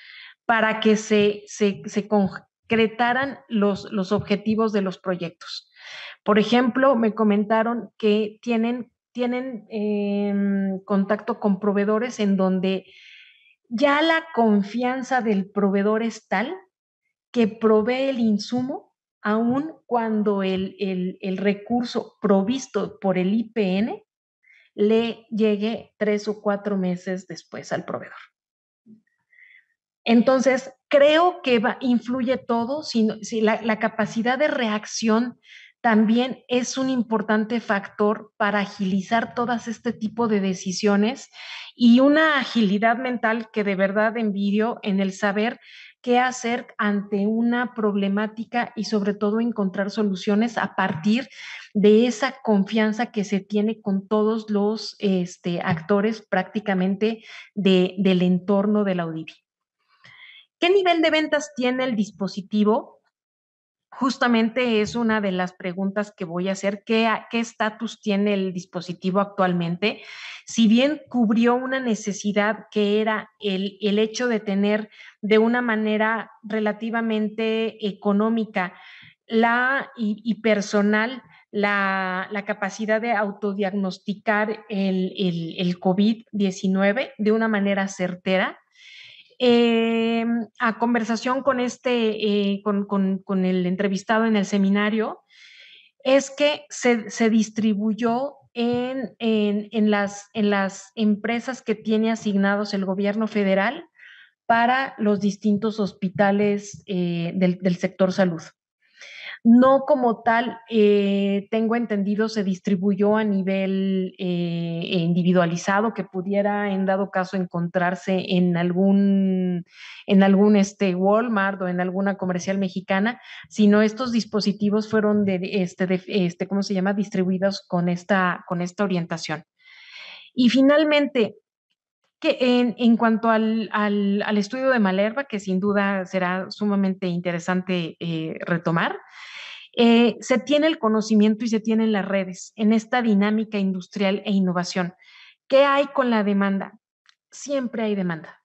[SPEAKER 2] para que se, se, concretaran los, los objetivos de los proyectos. Por ejemplo, me comentaron que tienen, tienen em, contacto con proveedores en donde ya la confianza del proveedor es tal que provee el insumo aun cuando el, recurso provisto por el IPN le llegue tres o cuatro meses después al proveedor. Entonces, creo que influye todo, si, si la, capacidad de reacción también es un importante factor para agilizar todas este tipo de decisiones y una agilidad mental que de verdad envidio en el saber qué hacer ante una problemática y sobre todo encontrar soluciones a partir de esa confianza que se tiene con todos los este, actores prácticamente de, del entorno de la UDIBI. ¿Qué nivel de ventas tiene el dispositivo? justamente es una de las preguntas que voy a hacer. ¿Qué estatus tiene el dispositivo actualmente? Si bien cubrió una necesidad que era el, hecho de tener de una manera relativamente económica la, y, personal la, capacidad de autodiagnosticar el, el, el COVID-19 de una manera certera, eh, a conversación con este, eh, con, el entrevistado en el seminario, es que se, distribuyó en, las, en las empresas que tiene asignados el gobierno federal para los distintos hospitales eh, del, sector salud no como tal, eh, tengo entendido, se distribuyó a nivel eh, e individualizado, que pudiera en dado caso encontrarse en algún, en algún este, Walmart o en alguna comercial mexicana, sino estos dispositivos fueron este, de, este, ¿cómo se llama?, distribuidos con esta, con esta orientación. Y finalmente, que en, cuanto al, al, estudio de Malerva, que sin duda será sumamente interesante eh, retomar, eh, se tiene el conocimiento y se tienen las redes en esta dinámica industrial e innovación. ¿Qué hay con la demanda? Siempre hay demanda.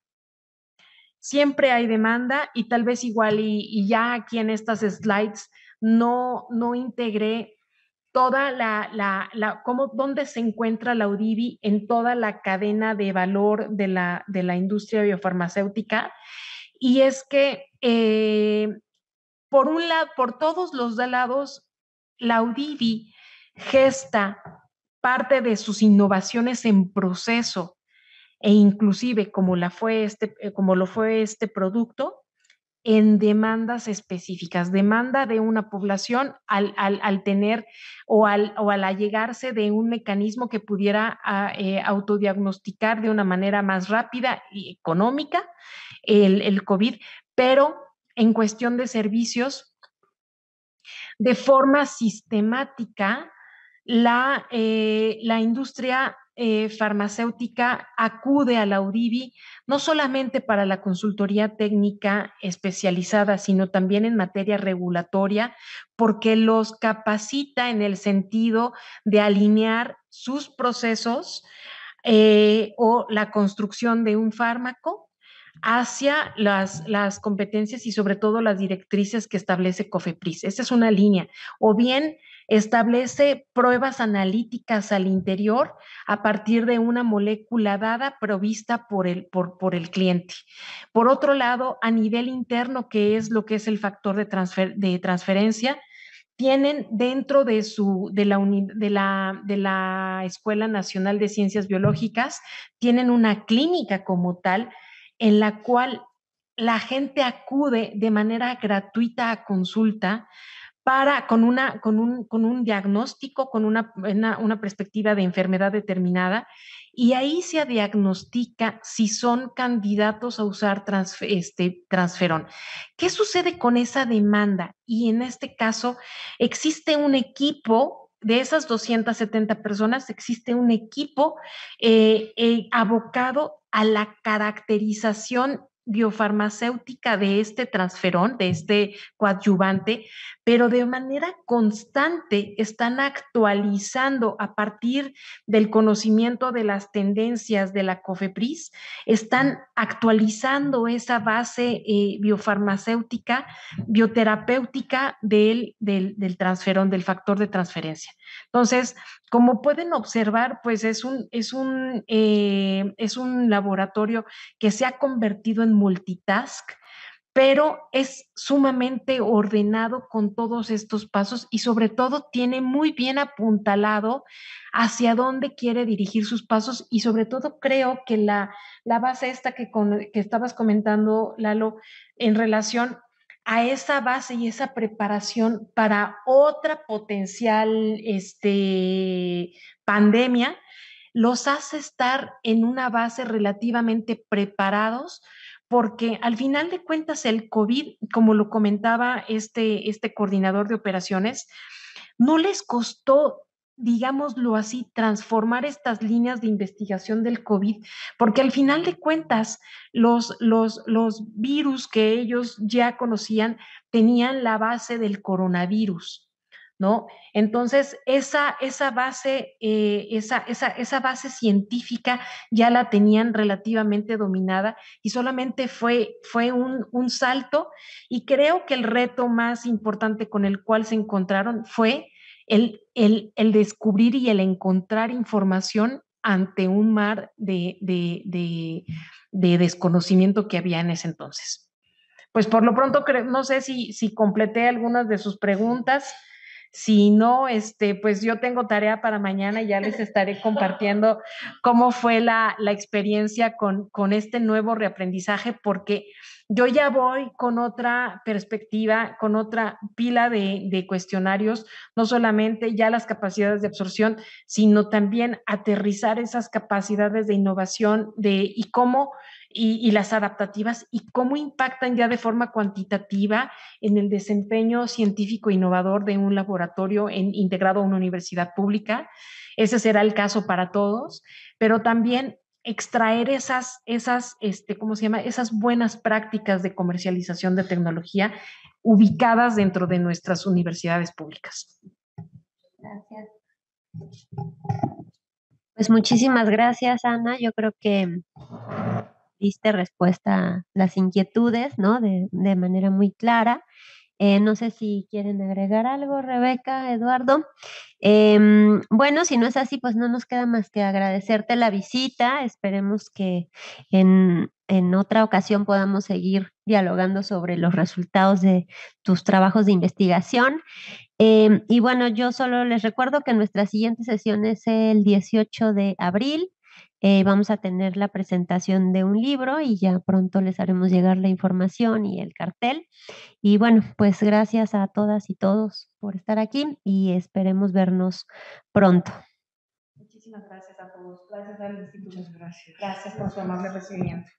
[SPEAKER 2] Siempre hay demanda y tal vez igual y, ya aquí en estas slides no, no integré toda la, la, la cómo, dónde se encuentra la UDIBI en toda la cadena de valor de la, de la industria biofarmacéutica. Y es que eh, por un lado, por todos los lados, la UDIVI gesta parte de sus innovaciones en proceso e inclusive como, la fue este, eh, lo fue este producto en demandas específicas, demanda de una población al, tener o al, al allegarse de un mecanismo que pudiera ah, eh, autodiagnosticar de una manera más rápida y económica el COVID, pero en cuestión de servicios de forma sistemática la, eh, la industria eh, farmacéutica acude a la UDIBI no solamente para la consultoría técnica especializada, sino también en materia regulatoria, porque los capacita en el sentido de alinear sus procesos eh, o la construcción de un fármaco hacia las, competencias y sobre todo las directrices que establece COFEPRIS. Esa es una línea. O bien establece pruebas analíticas al interior a partir de una molécula dada provista por el, cliente. Por otro lado, a nivel interno, que es lo que es el factor de, transferencia, tienen dentro de, su, de, la de la Escuela Nacional de Ciencias Biológicas, tienen una clínica como tal en la cual la gente acude de manera gratuita a consulta para, con, una, con, un, diagnóstico, con una, una, perspectiva de enfermedad determinada, y ahí se diagnostica si son candidatos a usar este, transferón. ¿Qué sucede con esa demanda? Y en este caso, existe un equipo de esas 270 personas existe un equipo eh, eh, abocado a la caracterización biofarmacéutica de este transferón, de este coadyuvante, pero de manera constante están actualizando a partir del conocimiento de las tendencias de la COFEPRIS, están actualizando esa base eh, biofarmacéutica, bioterapéutica del, del transferón, del factor de transferencia. Entonces, como pueden observar, pues es un, eh, es un, laboratorio que se ha convertido en multitask pero es sumamente ordenado con todos estos pasos y sobre todo tiene muy bien apuntalado hacia dónde quiere dirigir sus pasos y sobre todo creo que la, base esta que, que estabas comentando, Lalo, en relación a esa base y esa preparación para otra potencial este, pandemia, los hace estar en una base relativamente preparados porque al final de cuentas el COVID, como lo comentaba este, este coordinador de operaciones, no les costó digámoslo así, transformar estas líneas de investigación del COVID, porque al final de cuentas, los, los, virus que ellos ya conocían tenían la base del coronavirus. ¿No? Entonces, esa, esa, base, eh, esa, esa, base científica ya la tenían relativamente dominada y solamente fue, fue un, un salto y creo que el reto más importante con el cual se encontraron fue el, el, descubrir y el encontrar información ante un mar de, desconocimiento que había en ese entonces. Pues por lo pronto, no sé si, si completé algunas de sus preguntas. Si no, este, pues yo tengo tarea para mañana y ya les estaré compartiendo cómo fue la, experiencia con, con este nuevo reaprendizaje, porque yo ya voy con otra perspectiva, con otra pila de, cuestionarios, no solamente ya las capacidades de absorción, sino también aterrizar esas capacidades de innovación de, y cómo y, las adaptativas y cómo impactan ya de forma cuantitativa en el desempeño científico innovador de un laboratorio integrado a una universidad pública. Ese será el caso para todos, pero también extraer esas, esas, este, ¿cómo se llama? Esas buenas prácticas de comercialización de tecnología ubicadas dentro de nuestras universidades públicas.
[SPEAKER 1] Gracias. Pues muchísimas gracias, Ana. Yo creo que diste respuesta a las inquietudes, ¿no? De, de manera muy clara. Eh, no sé si quieren agregar algo, Rebeca, Eduardo. Em, bueno, si no es así, pues no nos queda más que agradecerte la visita. Esperemos que en, otra ocasión podamos seguir dialogando sobre los resultados de tus trabajos de investigación. Em, y bueno, yo solo les recuerdo que nuestra siguiente sesión es el 18 de abril eh, vamos a tener la presentación de un libro y ya pronto les haremos llegar la información y el cartel. Y bueno, pues gracias a todas y todos por estar aquí y esperemos vernos pronto.
[SPEAKER 2] Muchísimas gracias a todos. Gracias,
[SPEAKER 3] Muchas gracias. Gracias por su amable recibimiento.